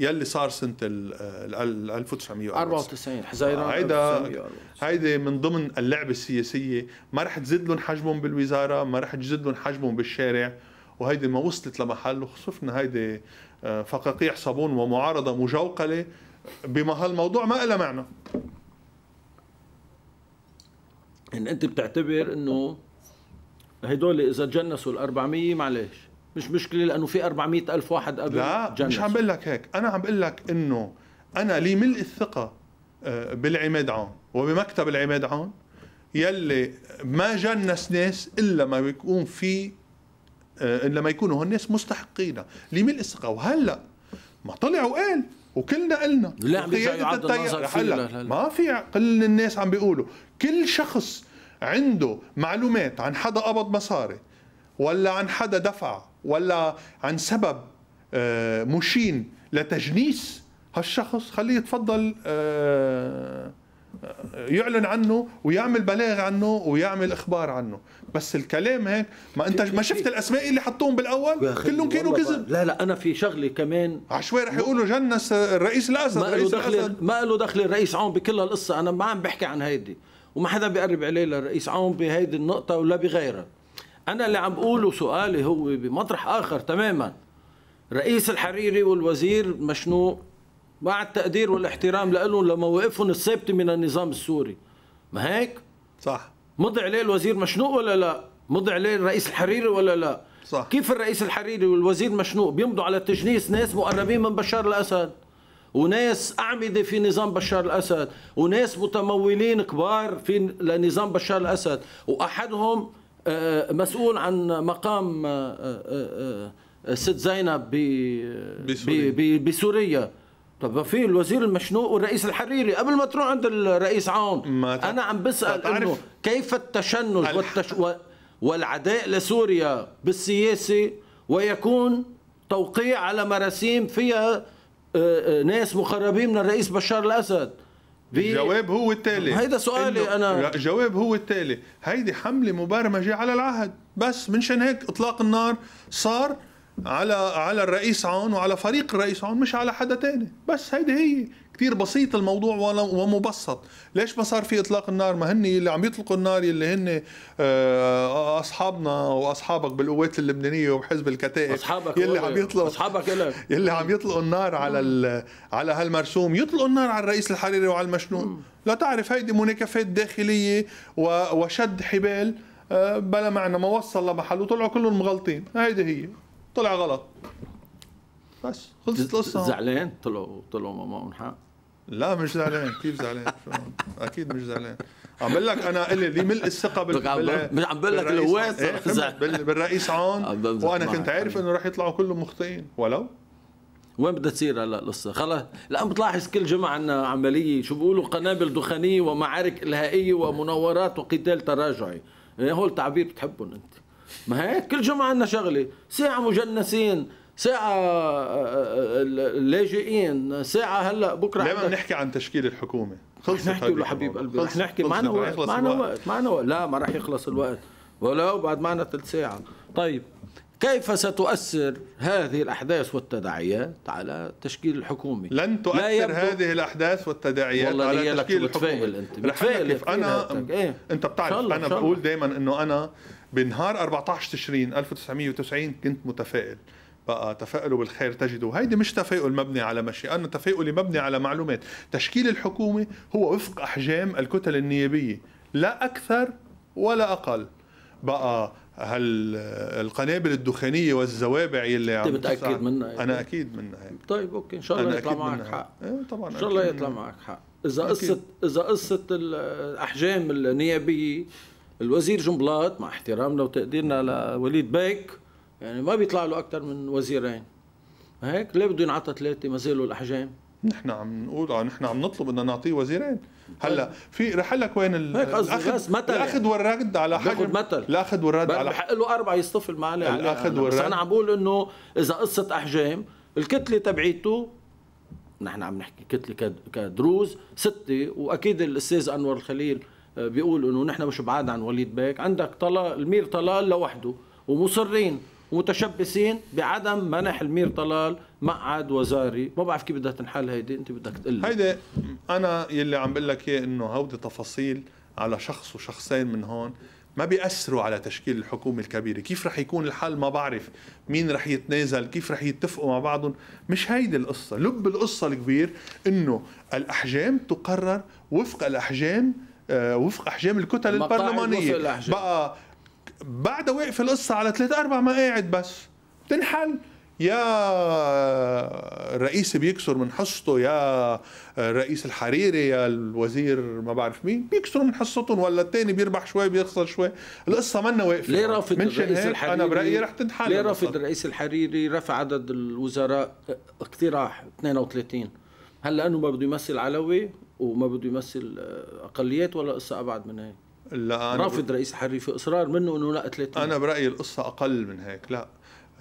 يلي صار سنه ال 1994 حزيران آه، هيدا هيدي من ضمن اللعبه السياسيه ما رح تزيد لهم حجمهم بالوزاره ما رح تزيد لهم حجمهم بالشارع وهيدي ما وصلت لمحل وخصفنا هيدي آه، فقاقيع صابون ومعارضه مجوقله بما هالموضوع ما لها معنى ان انت بتعتبر انه هدول اذا تجنسوا ال 400 معلش مش مشكله لانه في 400 الف واحد قبل لا جنس. مش عم بقول لك هيك انا عم بقول لك انه انا لي ملء الثقه آه، بالعماد عون وبمكتب العماد عون يلي ما جنس ناس الا ما يكون في آه، الا ما يكونوا هالناس مستحقين لي ملء الثقه وهلا ما طلع وقال وكلنا قلنا لا عم لا. ما في كل الناس عم بيقولوا كل شخص عنده معلومات عن حدا قبض مصاري ولا عن حدا دفع ولا عن سبب آه، مشين لتجنيس هالشخص خليه يتفضل آه، آه، يعلن عنه ويعمل بلاغ عنه ويعمل اخبار عنه بس الكلام هيك ما انت ما شفت الاسماء اللي حطوهم بالاول كلهم كانوا كذب لا لا انا في شغله كمان عشوائي رح يقولوا جنس الرئيس الاسد ما له دخل ما له دخل الرئيس عون بكل هالقصه انا ما عم بحكي عن هيدي وما حدا بيقرب عليه للرئيس عون بهيدي النقطه ولا بغيرها أنا اللي عم بقوله سؤالي هو بمطرح آخر تماما رئيس الحريري والوزير مشنوق مع التقدير والاحترام لهم لمواقفهم الثابتة من النظام السوري ما هيك؟ صح مضي عليه الوزير مشنوق ولا لا؟ مضي عليه الرئيس الحريري ولا لا؟ صح كيف الرئيس الحريري والوزير مشنوق بيمضوا على تجنيس ناس مقربين من بشار الأسد وناس أعمدة في نظام بشار الأسد وناس متمولين كبار في لنظام بشار الأسد وأحدهم آه، مسؤول عن مقام آه، آه، ست زينب بسوريا, بسوريا. طب في الوزير المشنوق والرئيس الحريري قبل ما تروح عند الرئيس عون انا عم بسال انه كيف التشنج والتش... والعداء لسوريا بالسياسه ويكون توقيع على مراسيم فيها ناس مقربين من الرئيس بشار الاسد الجواب هو التالي هيدا سؤالي انا الجواب هو التالي هيدي حمله مبرمجه على العهد بس منشان هيك اطلاق النار صار على على الرئيس عون وعلى فريق الرئيس عون مش على حدا تاني بس هيدي هي كثير بسيط الموضوع ومبسط ليش ما صار في اطلاق النار ما هن اللي عم يطلقوا النار اللي هن آه، اصحابنا واصحابك بالقوات اللبنانيه وبحزب الكتائب اصحابك يلي عم يطلقوا اصحابك يلي عم يطلقوا النار على على هالمرسوم يطلقوا النار على الرئيس الحريري وعلى المشنون لا تعرف هيدي مناكفات داخليه وشد حبال آه، بلا معنى ما وصل لمحل وطلعوا كلهم مغلطين هيدي هي طلع غلط بس خلصت القصه زعلان طلعوا طلعوا معهم حق لا مش زعلان كيف زعلان اكيد مش زعلان عم بقول لك انا الي لي ملء الثقه بال عم بقول لك لوات إيه، بالرئيس عون وانا كنت عارف انه رح يطلعوا كلهم مخطئين ولو وين بدها تصير هلا القصه خلص لا بتلاحظ كل جمعه عنا عمليه شو بيقولوا قنابل دخانيه ومعارك الهائيه ومناورات وقتال تراجعي إيه، هول تعبير بتحبهم انت ما هيك كل جمعه عنا شغله ساعه مجنسين ساعة آه، آه، آه، اللاجئين ساعة هلا بكره ليه ما بنحكي عن تشكيل الحكومة خلص نحكي له حبيب قلبي رح نحكي معنا وقت معنا وقت معنا وقت لا ما رح يخلص الوقت ولو بعد معنا ثلث ساعة طيب كيف ستؤثر هذه الأحداث والتداعيات على تشكيل الحكومة؟ لن تؤثر هذه الأحداث والتداعيات على تشكيل الحكومة أنت متفائل كيف أنا إيه؟ أنت بتعرف أنا بقول دايما أنه أنا بنهار 14 تشرين 1990 كنت متفائل بقى تفائلوا بالخير تجدوا هيدي مش تفاؤل مبني على مشي أنا تفاؤلي مبني على معلومات تشكيل الحكومة هو وفق أحجام الكتل النيابية لا أكثر ولا أقل بقى هل القنابل الدخانيه والزوابع يلي عم متاكد منها يعني. انا اكيد منها يعني. طيب اوكي ان شاء الله يطلع معك منها. حق إيه طبعا ان شاء الله يطلع معك حق اذا قصه اذا قصه الاحجام النيابيه الوزير جنبلاط مع احترامنا وتقديرنا لوليد بيك يعني ما بيطلع له اكثر من وزيرين هيك ليه بده ينعطى ثلاثه ما زالوا الاحجام نحن عم نقول آه، نحن عم نطلب بدنا نعطيه وزيرين هلا طيب. في رح لك وين الاخذ مثل الاخذ والرد على حجم مثل الاخذ والرد على بحق له اربعه يصطفل ما عليه الاخذ آه، والرد بس انا عم بقول انه اذا قصه احجام الكتله تبعيته نحن عم نحكي كتله كدروز سته واكيد الاستاذ انور الخليل آه، بيقول انه نحن مش بعاد عن وليد باك عندك طلال المير طلال لوحده ومصرين متشبثين بعدم منح المير طلال مقعد وزاري ما بعرف كيف بدها تنحل هيدي انت بدك تقول هيدي انا يلي عم بقول لك اياه انه هودي تفاصيل على شخص وشخصين من هون ما بيأثروا على تشكيل الحكومة الكبيرة كيف رح يكون الحل ما بعرف مين رح يتنازل كيف رح يتفقوا مع بعضهم مش هيدي القصة لب القصة الكبير انه الأحجام تقرر وفق الأحجام آه، وفق احجام الكتل البرلمانيه بقى بعد وقف القصه على ثلاث اربع مقاعد بس تنحل يا الرئيس بيكسر من حصته يا الرئيس الحريري يا الوزير ما بعرف مين بيكسروا من حصتهم ولا التاني بيربح شوي بيخسر شوي القصه منا واقفه ليه رافض الرئيس الحريري انا برايي رح تنحل ليه رافض الرئيس الحريري رفع عدد الوزراء اقتراح 32 هل لانه ما بده يمثل علوي وما بده يمثل اقليات ولا قصه ابعد من هيك لا أنا رافض رئيس الحريري في اصرار منه انه لا 300 انا برايي القصه اقل من هيك لا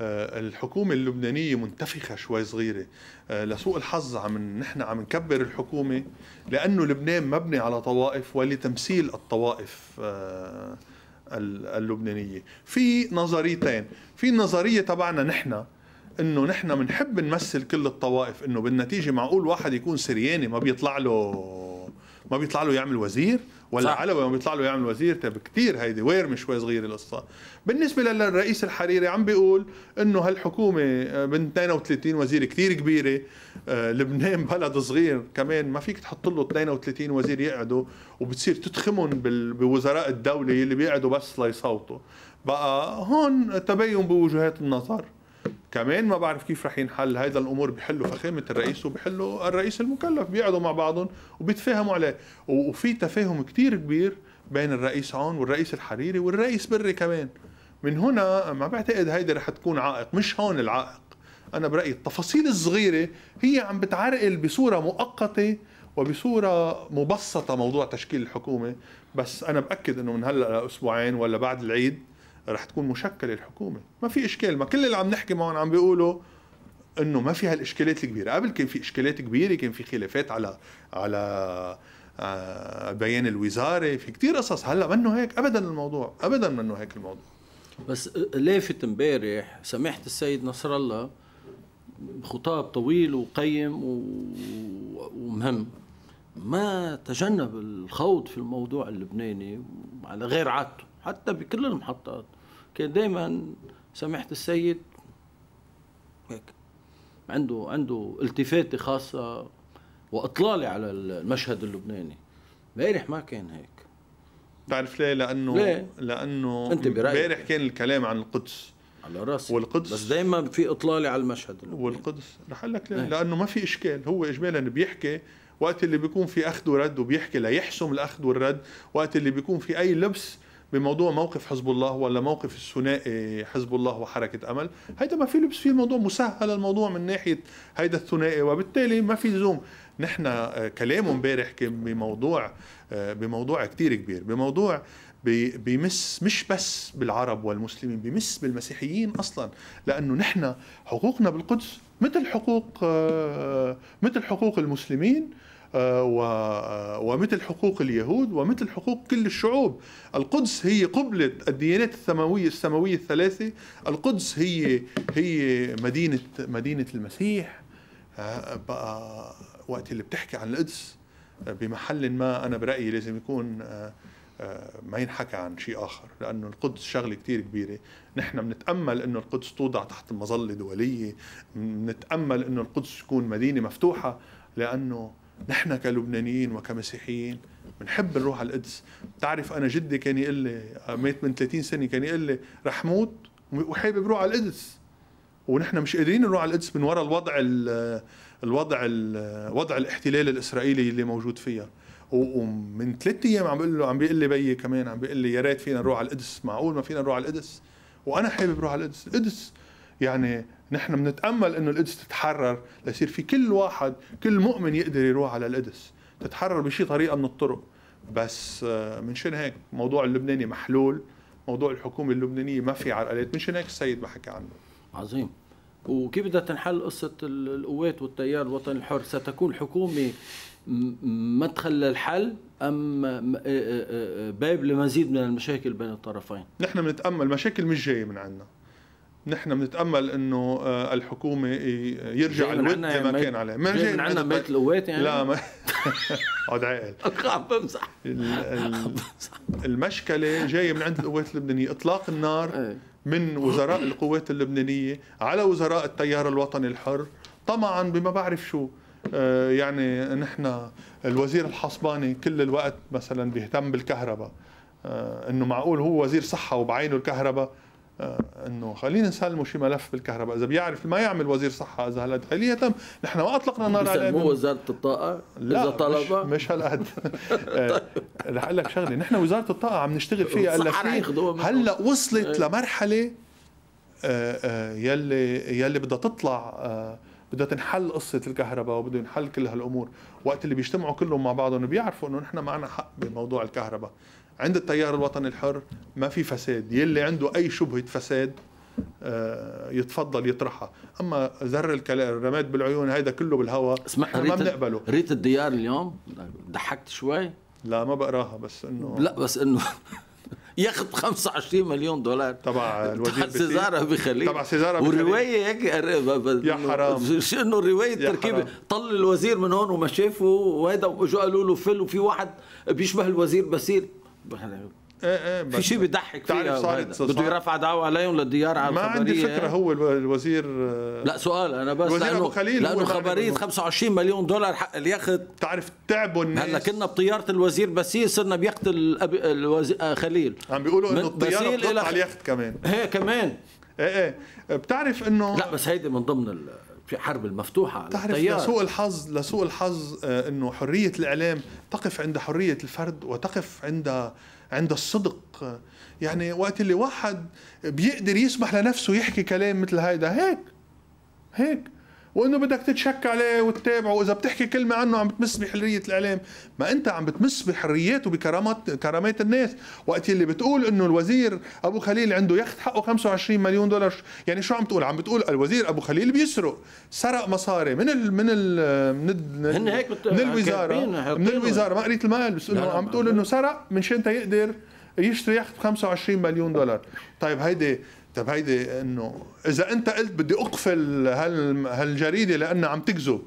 آه، الحكومة اللبنانية منتفخة شوي صغيرة آه، لسوء الحظ عم نحن عم نكبر الحكومة لأنه لبنان مبني على طوائف ولتمثيل الطوائف آه، اللبنانية في نظريتين في النظرية تبعنا نحن انه نحن بنحب نمثل كل الطوائف انه بالنتيجه معقول واحد يكون سرياني ما بيطلع له ما بيطلع له يعمل وزير ولا صح. علوي يوم يطلع له يعمل وزير طيب كثير هيدي ويرمي شوي صغيره القصه بالنسبه للرئيس الحريري عم بيقول انه هالحكومه آه، من 32 وزير كثير كبيره آه، لبنان بلد صغير كمان ما فيك تحط له 32 وزير يقعدوا وبتصير تتخمن بوزراء الدوله اللي بيقعدوا بس ليصوتوا بقى هون تبين بوجهات النظر كمان ما بعرف كيف رح ينحل هيدا الامور بحلوا فخامه الرئيس وبحلوا الرئيس المكلف بيقعدوا مع بعضهم وبيتفاهموا عليه وفي تفاهم كتير كبير بين الرئيس عون والرئيس الحريري والرئيس بري كمان من هنا ما بعتقد هيدي رح تكون عائق مش هون العائق انا برايي التفاصيل الصغيره هي عم بتعرقل بصوره مؤقته وبصوره مبسطه موضوع تشكيل الحكومه بس انا باكد انه من هلا لاسبوعين ولا بعد العيد رح تكون مشكله الحكومه ما في اشكال ما كل اللي عم نحكي معهم عم بيقولوا انه ما في هالاشكالات الكبيره قبل كان في اشكالات كبيره كان في خلافات على على آه، بيان الوزاره في كتير قصص هلا منه هيك ابدا الموضوع ابدا منه هيك الموضوع بس لافت امبارح سماحه السيد نصر الله بخطاب طويل وقيم و... ومهم ما تجنب الخوض في الموضوع اللبناني على غير عادته حتى بكل المحطات كان دايما سمحت السيد هيك عنده عنده التفاتة خاصة وإطلالة على المشهد اللبناني امبارح ما كان هيك بتعرف ليه؟ لأنه ليه؟ لأنه أنت برأيك امبارح كان الكلام عن القدس على راسي والقدس بس دائما في إطلالة على المشهد اللبناني والقدس رح لك ليه؟ لأنه ما في إشكال هو إجمالا بيحكي وقت اللي بيكون في أخذ ورد وبيحكي ليحسم الأخذ والرد وقت اللي بيكون في أي لبس بموضوع موقف حزب الله ولا موقف الثنائي حزب الله وحركه امل هيدا ما في لبس فيه الموضوع مسهل الموضوع من ناحيه هيدا الثنائي وبالتالي ما في لزوم نحن آه، كلامه امبارح بموضوع آه، بموضوع كثير كبير بموضوع بمس مش بس بالعرب والمسلمين بمس بالمسيحيين اصلا لانه نحن حقوقنا بالقدس مثل حقوق آه، مثل حقوق المسلمين آه، آه، ومثل حقوق اليهود ومثل حقوق كل الشعوب القدس هي قبلة الديانات السماوية السماوية الثلاثة القدس هي هي مدينة مدينة المسيح آه، بقى وقت اللي بتحكي عن القدس بمحل ما أنا برأيي لازم يكون ما ينحكى عن شيء آخر لأنه القدس شغلة كتير كبيرة نحن بنتأمل أنه القدس توضع تحت مظلة دولية بنتأمل أنه القدس تكون مدينة مفتوحة لأنه نحن كلبنانيين وكمسيحيين بنحب نروح على القدس بتعرف انا جدي كان يقول لي مات من 30 سنه كان يقول لي رح موت وحابب روح على القدس ونحن مش قادرين نروح على القدس من وراء الوضع الـ الوضع الـ وضع الاحتلال الاسرائيلي اللي موجود فيها ومن ثلاث ايام عم بقول له عم بيقول لي بيي كمان عم بيقول لي يا ريت فينا نروح على القدس معقول ما فينا نروح على القدس وانا حابب اروح على القدس القدس يعني نحن بنتامل انه القدس تتحرر ليصير في كل واحد كل مؤمن يقدر يروح على القدس تتحرر بشي طريقه من الطرق بس آه، من شان هيك موضوع اللبناني محلول موضوع الحكومه اللبنانيه ما في عرقلات من شان هيك السيد ما حكى عنه عظيم وكيف بدها تنحل قصة القوات والتيار الوطني الحر ستكون حكومة مدخل للحل أم آه، آه، باب لمزيد من المشاكل بين الطرفين نحن بنتأمل مشاكل مش جاية من عندنا نحن بنتامل انه آه، الحكومه آه، يرجع الود زي ما كان عليه ما جاي من عندنا بيت القوات يعني لا ما اقعد عاقل عم بمزح المشكله جايه من عند القوات اللبنانيه اطلاق النار إيه. من وزراء القوات اللبنانيه على وزراء التيار الوطني الحر طمعا بما بعرف شو آه، يعني نحن الوزير الحصباني كل الوقت مثلا بيهتم بالكهرباء انه معقول هو وزير صحه وبعينه الكهرباء آه، انه خلينا نسلمه شي ملف بالكهرباء اذا بيعرف ما يعمل وزير صحه اذا هلا تخليه تم نحن ما اطلقنا النار عليه مو وزاره الطاقه لا اذا طلبها مش, مش هالقد آه، رح اقول لك شغله نحن وزاره الطاقه عم نشتغل فيها هلا هلا وصلت إيه. لمرحله آه، يلي يلي بدها تطلع بدها تنحل قصة الكهرباء وبده ينحل كل هالأمور وقت اللي بيجتمعوا كلهم مع بعضهم بيعرفوا أنه نحن معنا حق بموضوع الكهرباء عند التيار الوطني الحر ما في فساد يلي عنده أي شبهة فساد آه، يتفضل يطرحها اما زر الرماد بالعيون هيدا كله بالهواء ما بنقبله ريت الديار اليوم ضحكت شوي لا ما بقراها بس انه لا بس انه ياخذ 25 مليون دولار تبع الوزير سيزارة بخليل تبع سيزارة بخليل والرواية هيك يا حرام شو انه الرواية التركيبة طل الوزير من هون وما شافه وهذا شو قالوا له فل وفي واحد بيشبه الوزير بسير ايه ايه في شيء بيضحك فيها بده يرفع دعوى عليهم للديار على ما عندي فكره هو الوزير آه، لا سؤال انا بس الوزير ابو خليل لانه خبريه 25 مليون دولار حق اليخت بتعرف تعبوا الناس هلا كنا بطياره الوزير بسيل صرنا بيخت الوزير آه، خليل عم بيقولوا انه الطياره بتطلع على اليخت كمان ايه كمان ايه ايه بتعرف انه لا بس هيدي من ضمن ال في حرب المفتوحه تعرف للطيار. لسوء الحظ لسوء الحظ آه، انه حريه الاعلام تقف عند حريه الفرد وتقف عند عند الصدق يعني وقت اللي واحد بيقدر يسمح لنفسه يحكي كلام مثل هيدا هيك هيك وانه بدك تتشك عليه وتتابعه واذا بتحكي كلمه عنه عم بتمس بحريه الاعلام ما انت عم بتمس بحريات وبكرامات كرامات الناس وقت اللي بتقول انه الوزير ابو خليل عنده يخت حقه 25 مليون دولار يعني شو عم تقول عم بتقول الوزير ابو خليل بيسرق سرق مصاري من ال من ال من, الـ من, هيك بت... من الوزاره من الوزاره ما قريت المال بس انه عم بتقول انه سرق من شان يقدر يشتري يخت ب 25 مليون دولار طيب هيدي طيب هيدي انه اذا انت قلت بدي اقفل هال هالجريده لانها عم تكذب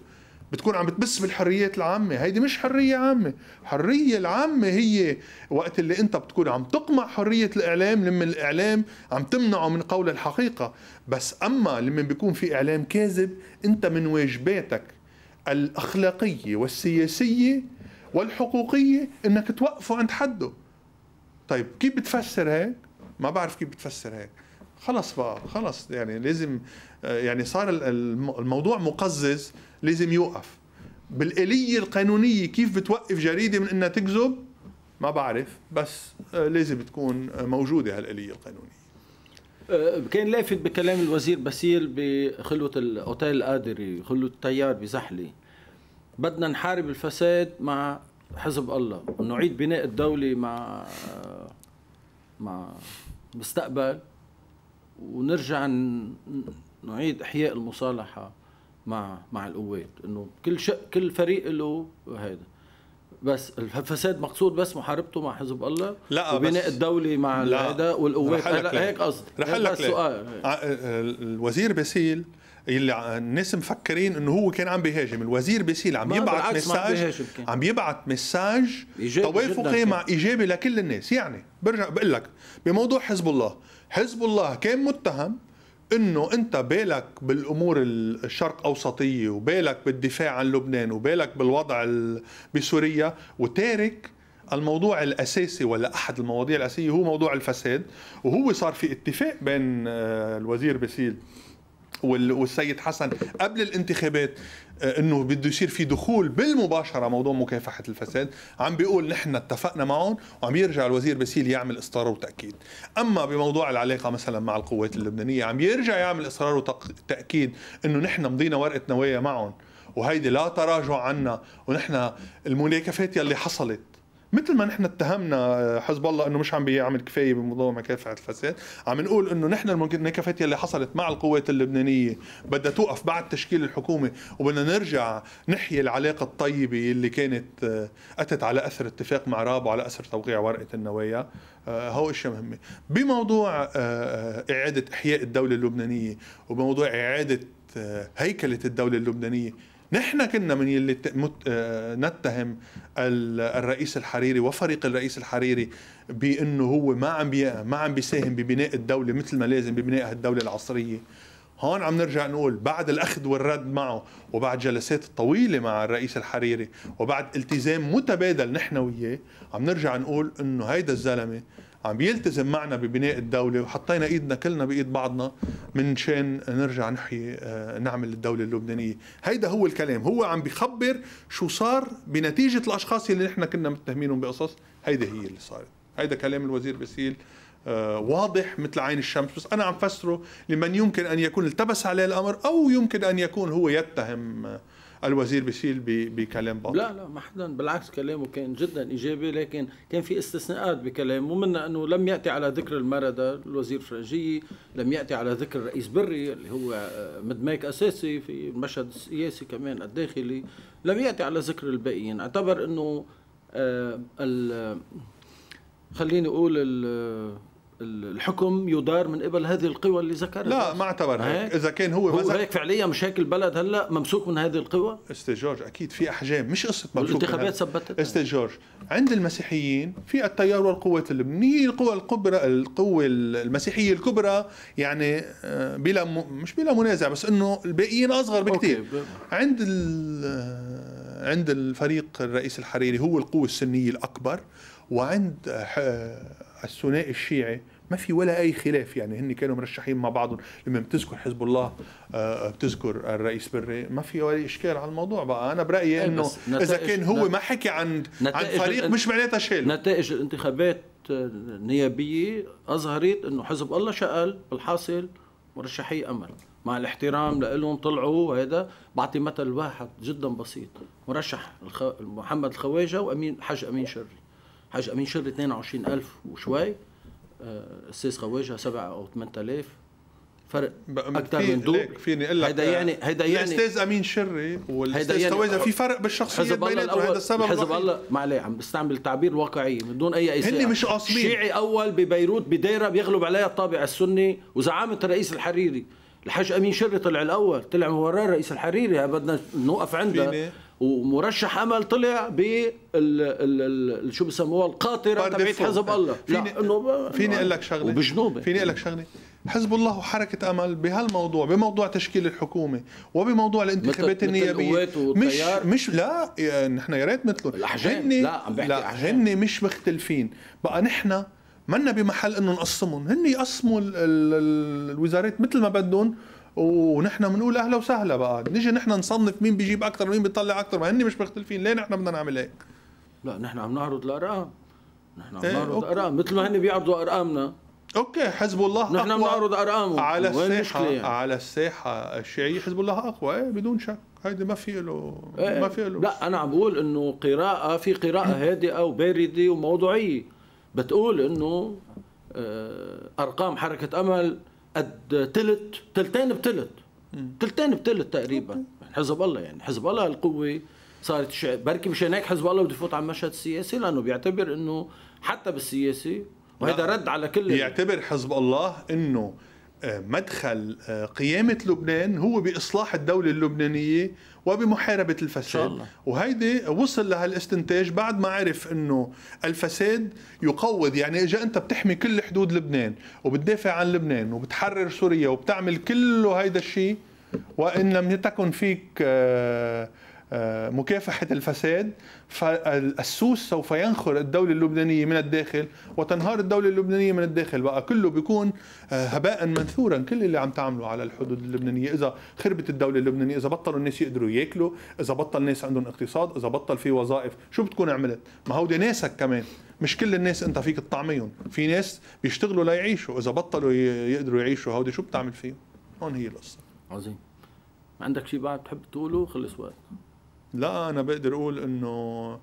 بتكون عم بتبس بالحريات العامة هيدي مش حرية عامة الحرية العامة هي وقت اللي انت بتكون عم تقمع حرية الإعلام لما الإعلام عم تمنعه من قول الحقيقة بس أما لما بيكون في إعلام كاذب انت من واجباتك الأخلاقية والسياسية والحقوقية انك توقفه عند حده طيب كيف بتفسر هيك؟ ما بعرف كيف بتفسر هيك خلص بقى خلص يعني لازم آه، يعني صار الموضوع مقزز لازم يوقف بالآلية القانونية كيف بتوقف جريدة من انها تكذب ما بعرف بس آه، لازم تكون آه، موجودة هالآلية القانونية كان لافت بكلام الوزير بسيل بخلوة الأوتيل القادري خلوة التيار بزحلة بدنا نحارب الفساد مع حزب الله ونعيد بناء الدولة مع مع مستقبل ونرجع نعيد احياء المصالحه مع مع القوات انه كل شق كل فريق له هيدا بس الفساد مقصود بس محاربته مع حزب الله لا وبناء الدوله مع هذا والقوات هيك قصدي رح لك السؤال آه، آه، الوزير باسيل اللي الناس مفكرين انه هو كان عم بيهاجم الوزير بيسيل عم يبعث مساج عم يبعث مساج توافقي مع ايجابي لكل الناس يعني برجع بقول لك بموضوع حزب الله حزب الله كان متهم انه انت بالك بالامور الشرق اوسطيه وبالك بالدفاع عن لبنان وبالك بالوضع بسوريا وتارك الموضوع الاساسي ولا احد المواضيع الاساسيه هو موضوع الفساد وهو صار في اتفاق بين آه، الوزير بسيل والسيد حسن قبل الانتخابات آه، انه بده يصير في دخول بالمباشره موضوع مكافحه الفساد عم بيقول نحن اتفقنا معهم وعم يرجع الوزير بسيل يعمل اصرار وتاكيد اما بموضوع العلاقه مثلا مع القوات اللبنانيه عم يرجع يعمل اصرار وتاكيد انه نحن مضينا ورقه نوايا معهم وهيدي لا تراجع عنا ونحن المناكفات يلي حصلت مثل ما نحن اتهمنا آه، حزب الله انه مش عم بيعمل كفايه بموضوع مكافحه الفساد، عم نقول انه نحن المكافات يلي حصلت مع القوات اللبنانيه بدها توقف بعد تشكيل الحكومه وبدنا نرجع نحيي العلاقه الطيبه اللي كانت آه، اتت على اثر اتفاق مع راب وعلى اثر توقيع ورقه النوايا، آه، هو اشياء مهمه. بموضوع اعاده احياء الدوله اللبنانيه وبموضوع اعاده هيكله الدوله اللبنانيه نحن كنا من يلي آه، نتهم الرئيس الحريري وفريق الرئيس الحريري بانه هو ما عم ما عم بيساهم ببناء الدوله مثل ما لازم ببناء الدوله العصريه هون عم نرجع نقول بعد الاخذ والرد معه وبعد جلسات طويله مع الرئيس الحريري وبعد التزام متبادل نحن وياه عم نرجع نقول انه هيدا الزلمه عم يلتزم معنا ببناء الدولة وحطينا ايدنا كلنا بايد بعضنا من شان نرجع نحيي آه، نعمل الدولة اللبنانية هيدا هو الكلام هو عم بخبر شو صار بنتيجة الأشخاص اللي نحن كنا متهمينهم بقصص هيدا هي اللي صارت هيدا كلام الوزير بسيل آه، واضح مثل عين الشمس بس أنا عم فسره لمن يمكن أن يكون التبس عليه الأمر أو يمكن أن يكون هو يتهم آه، الوزير بشيل بكلام باطل لا لا ما حدا بالعكس كلامه كان جدا ايجابي لكن كان في استثناءات بكلامه ومنها انه لم ياتي على ذكر المرضى الوزير فرنجي لم ياتي على ذكر الرئيس بري اللي هو آه، مدماك اساسي في المشهد السياسي كمان الداخلي لم ياتي على ذكر الباقيين اعتبر انه آه خليني اقول الحكم يدار من قبل هذه القوى اللي ذكرت لا ما اعتبر هيك اذا كان هو, هو هيك فعليا مش هيك البلد هلا ممسوك من هذه القوى استاذ جورج اكيد في احجام مش قصه ممسوك الانتخابات ثبتت استاذ جورج عند المسيحيين في التيار والقوات اللبنانيه القوى الكبرى القوه المسيحيه الكبرى يعني آه، بلا م... مش بلا منازع بس انه الباقيين اصغر بكثير عند ال... آه، عند الفريق الرئيس الحريري هو القوة السنية الأكبر وعند الثنائي الشيعي ما في ولا اي خلاف يعني هن كانوا مرشحين مع بعضهم لما بتذكر حزب الله آه، آه، بتذكر الرئيس بري ما في ولا اشكال على الموضوع بقى انا برايي إيه، انه اذا كان هو ما حكي عن عن فريق مش معناتها شال نتائج الانتخابات النيابيه اظهرت انه حزب الله شقل بالحاصل مرشحي امل مع الاحترام لهم طلعوا هذا بعطي مثل واحد جدا بسيط مرشح محمد الخواجه وامين حج امين شري حاج امين شر 22000 وشوي آه، السيس خواجه 7 او 8000 فرق اكثر من دور فيني اقول لك هيدا يعني آه، هيدا يعني الاستاذ امين شري والاستاذ يعني خواجه في فرق بالشخصيات بيناتهم هذا السبب حزب الله معليه عم بستعمل تعبير واقعي من دون اي اساءه هن مش قاصمين شيعي اول ببيروت بديره بيغلب عليها الطابع السني وزعامه الرئيس الحريري الحاج امين شري طلع الاول طلع من وراه الرئيس الحريري بدنا نوقف عندها ومرشح امل طلع ب شو بسموها القاطره تبعت حزب الله فيني لا انه فيني اقول لك شغله وبجنوبه فيني اقول لك شغله حزب الله وحركة أمل بهالموضوع بموضوع تشكيل الحكومة وبموضوع الانتخابات مثل النيابية مش مش لا نحن يا ريت مثلهم الأحجام لا عم بحكي لا هن مش مختلفين بقى نحن منا بمحل انه نقسمهم هن يقسموا الوزارات مثل ما بدهم ونحن بنقول اهلا وسهلا بقى نيجي نحن نصنف مين بيجيب اكثر ومين بيطلع اكثر ما هن مش مختلفين ليه نحن بدنا نعمل هيك لا نحن عم نعرض الارقام نحن عم ايه نعرض ارقام مثل ما هن بيعرضوا ارقامنا اوكي حزب الله نحن اقوى بنعرض ارقامه على الساحه يعني؟ على الساحه الشيعي حزب الله اقوى ايه بدون شك هيدي ما في له ايه ما في له لا انا عم بقول انه قراءه في قراءه هادئه وبارده وموضوعيه بتقول انه آه، ارقام حركه امل قد تلت تلتين بتلت تلتين بتلت تقريبا يعني حزب الله يعني حزب الله القوه صارت ش... بركي مشان هيك حزب الله بده يفوت على المشهد السياسي لانه بيعتبر انه حتى بالسياسي وهذا رد على كل بيعتبر حزب الله انه آه، مدخل آه، قيامه لبنان هو باصلاح الدوله اللبنانيه وبمحاربه الفساد وهيدي وصل لهالاستنتاج بعد ما عرف انه الفساد يقوض يعني اذا انت بتحمي كل حدود لبنان وبتدافع عن لبنان وبتحرر سوريا وبتعمل كل هيدا الشيء وان لم تكن فيك آه آه، مكافحة الفساد فالسوس سوف ينخر الدولة اللبنانية من الداخل وتنهار الدولة اللبنانية من الداخل بقى كله بيكون آه، هباء منثورا كل اللي عم تعمله على الحدود اللبنانية إذا خربت الدولة اللبنانية إذا بطلوا الناس يقدروا ياكلوا إذا بطل الناس عندهم اقتصاد إذا بطل في وظائف شو بتكون عملت ما هودي ناسك كمان مش كل الناس انت فيك تطعميهم في ناس بيشتغلوا ليعيشوا اذا بطلوا يقدروا يعيشوا هودي شو بتعمل فيهم هون هي القصه عظيم عندك شيء بعد بتحب تقوله خلص وقت لا انا بقدر اقول انه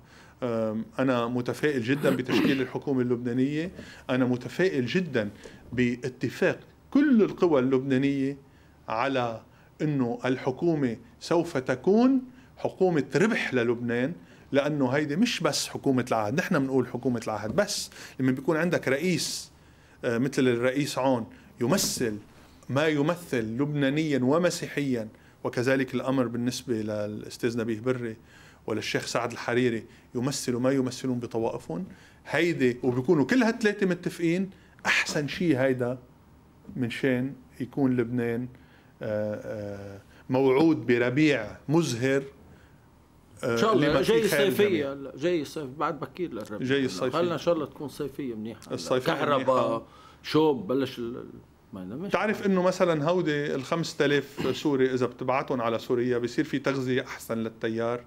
انا متفائل جدا بتشكيل الحكومه اللبنانيه انا متفائل جدا باتفاق كل القوى اللبنانيه على انه الحكومه سوف تكون حكومه ربح للبنان لانه هيدي مش بس حكومه العهد نحن بنقول حكومه العهد بس لما بيكون عندك رئيس آه، مثل الرئيس عون يمثل ما يمثل لبنانيا ومسيحيا وكذلك الأمر بالنسبة للأستاذ نبيه بري وللشيخ سعد الحريري يمثلوا ما يمثلون بطوائفهم هيدي وبيكونوا كل هالثلاثة متفقين أحسن شيء هيدا من شان يكون لبنان آه، آه، موعود بربيع مزهر آه، ان شاء الله جاي صيفيه هلا جاي صيف بعد بكير للربيع جاي الصيفيه هلا ان شاء الله تكون صيفيه منيحه الصيفيه كهرباء شوب بلش ال... تعرف انه مثلا هودي ال 5000 سوري اذا بتبعتهم على سوريا بصير في تغذيه احسن للتيار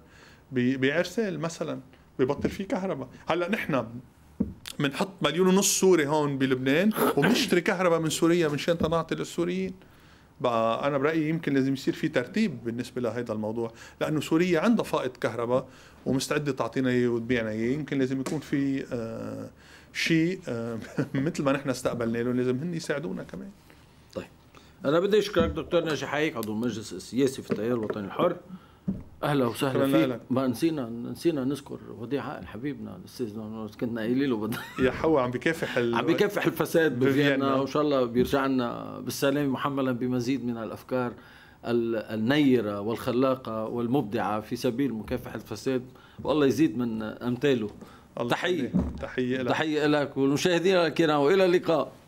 بعرسال مثلا ببطل في كهرباء هلا نحن بنحط مليون ونص سوري هون بلبنان وبنشتري كهرباء من سوريا من شان للسوريين بقى انا برايي يمكن لازم يصير في ترتيب بالنسبه لهذا الموضوع لانه سوريا عندها فائض كهرباء ومستعده تعطينا اياه وتبيعنا اياه يمكن لازم يكون في آه شيء آه، مثل ما نحن استقبلنا له لازم هن يساعدونا كمان طيب انا بدي اشكرك دكتور ناجي حايك عضو المجلس السياسي في التيار الوطني الحر اهلا وسهلا فيك لك. ما نسينا نسينا نذكر وديع عقل حبيبنا الاستاذ كنا قايلين له بدنا يا حوا عم بكافح ال... عم بكافح الفساد بفيينا وان شاء الله بيرجع لنا بالسلامه محملا بمزيد من الافكار النيره والخلاقه والمبدعه في سبيل مكافحه الفساد والله يزيد من امثاله تحية تحية لك والمشاهدين الكرام وإلى اللقاء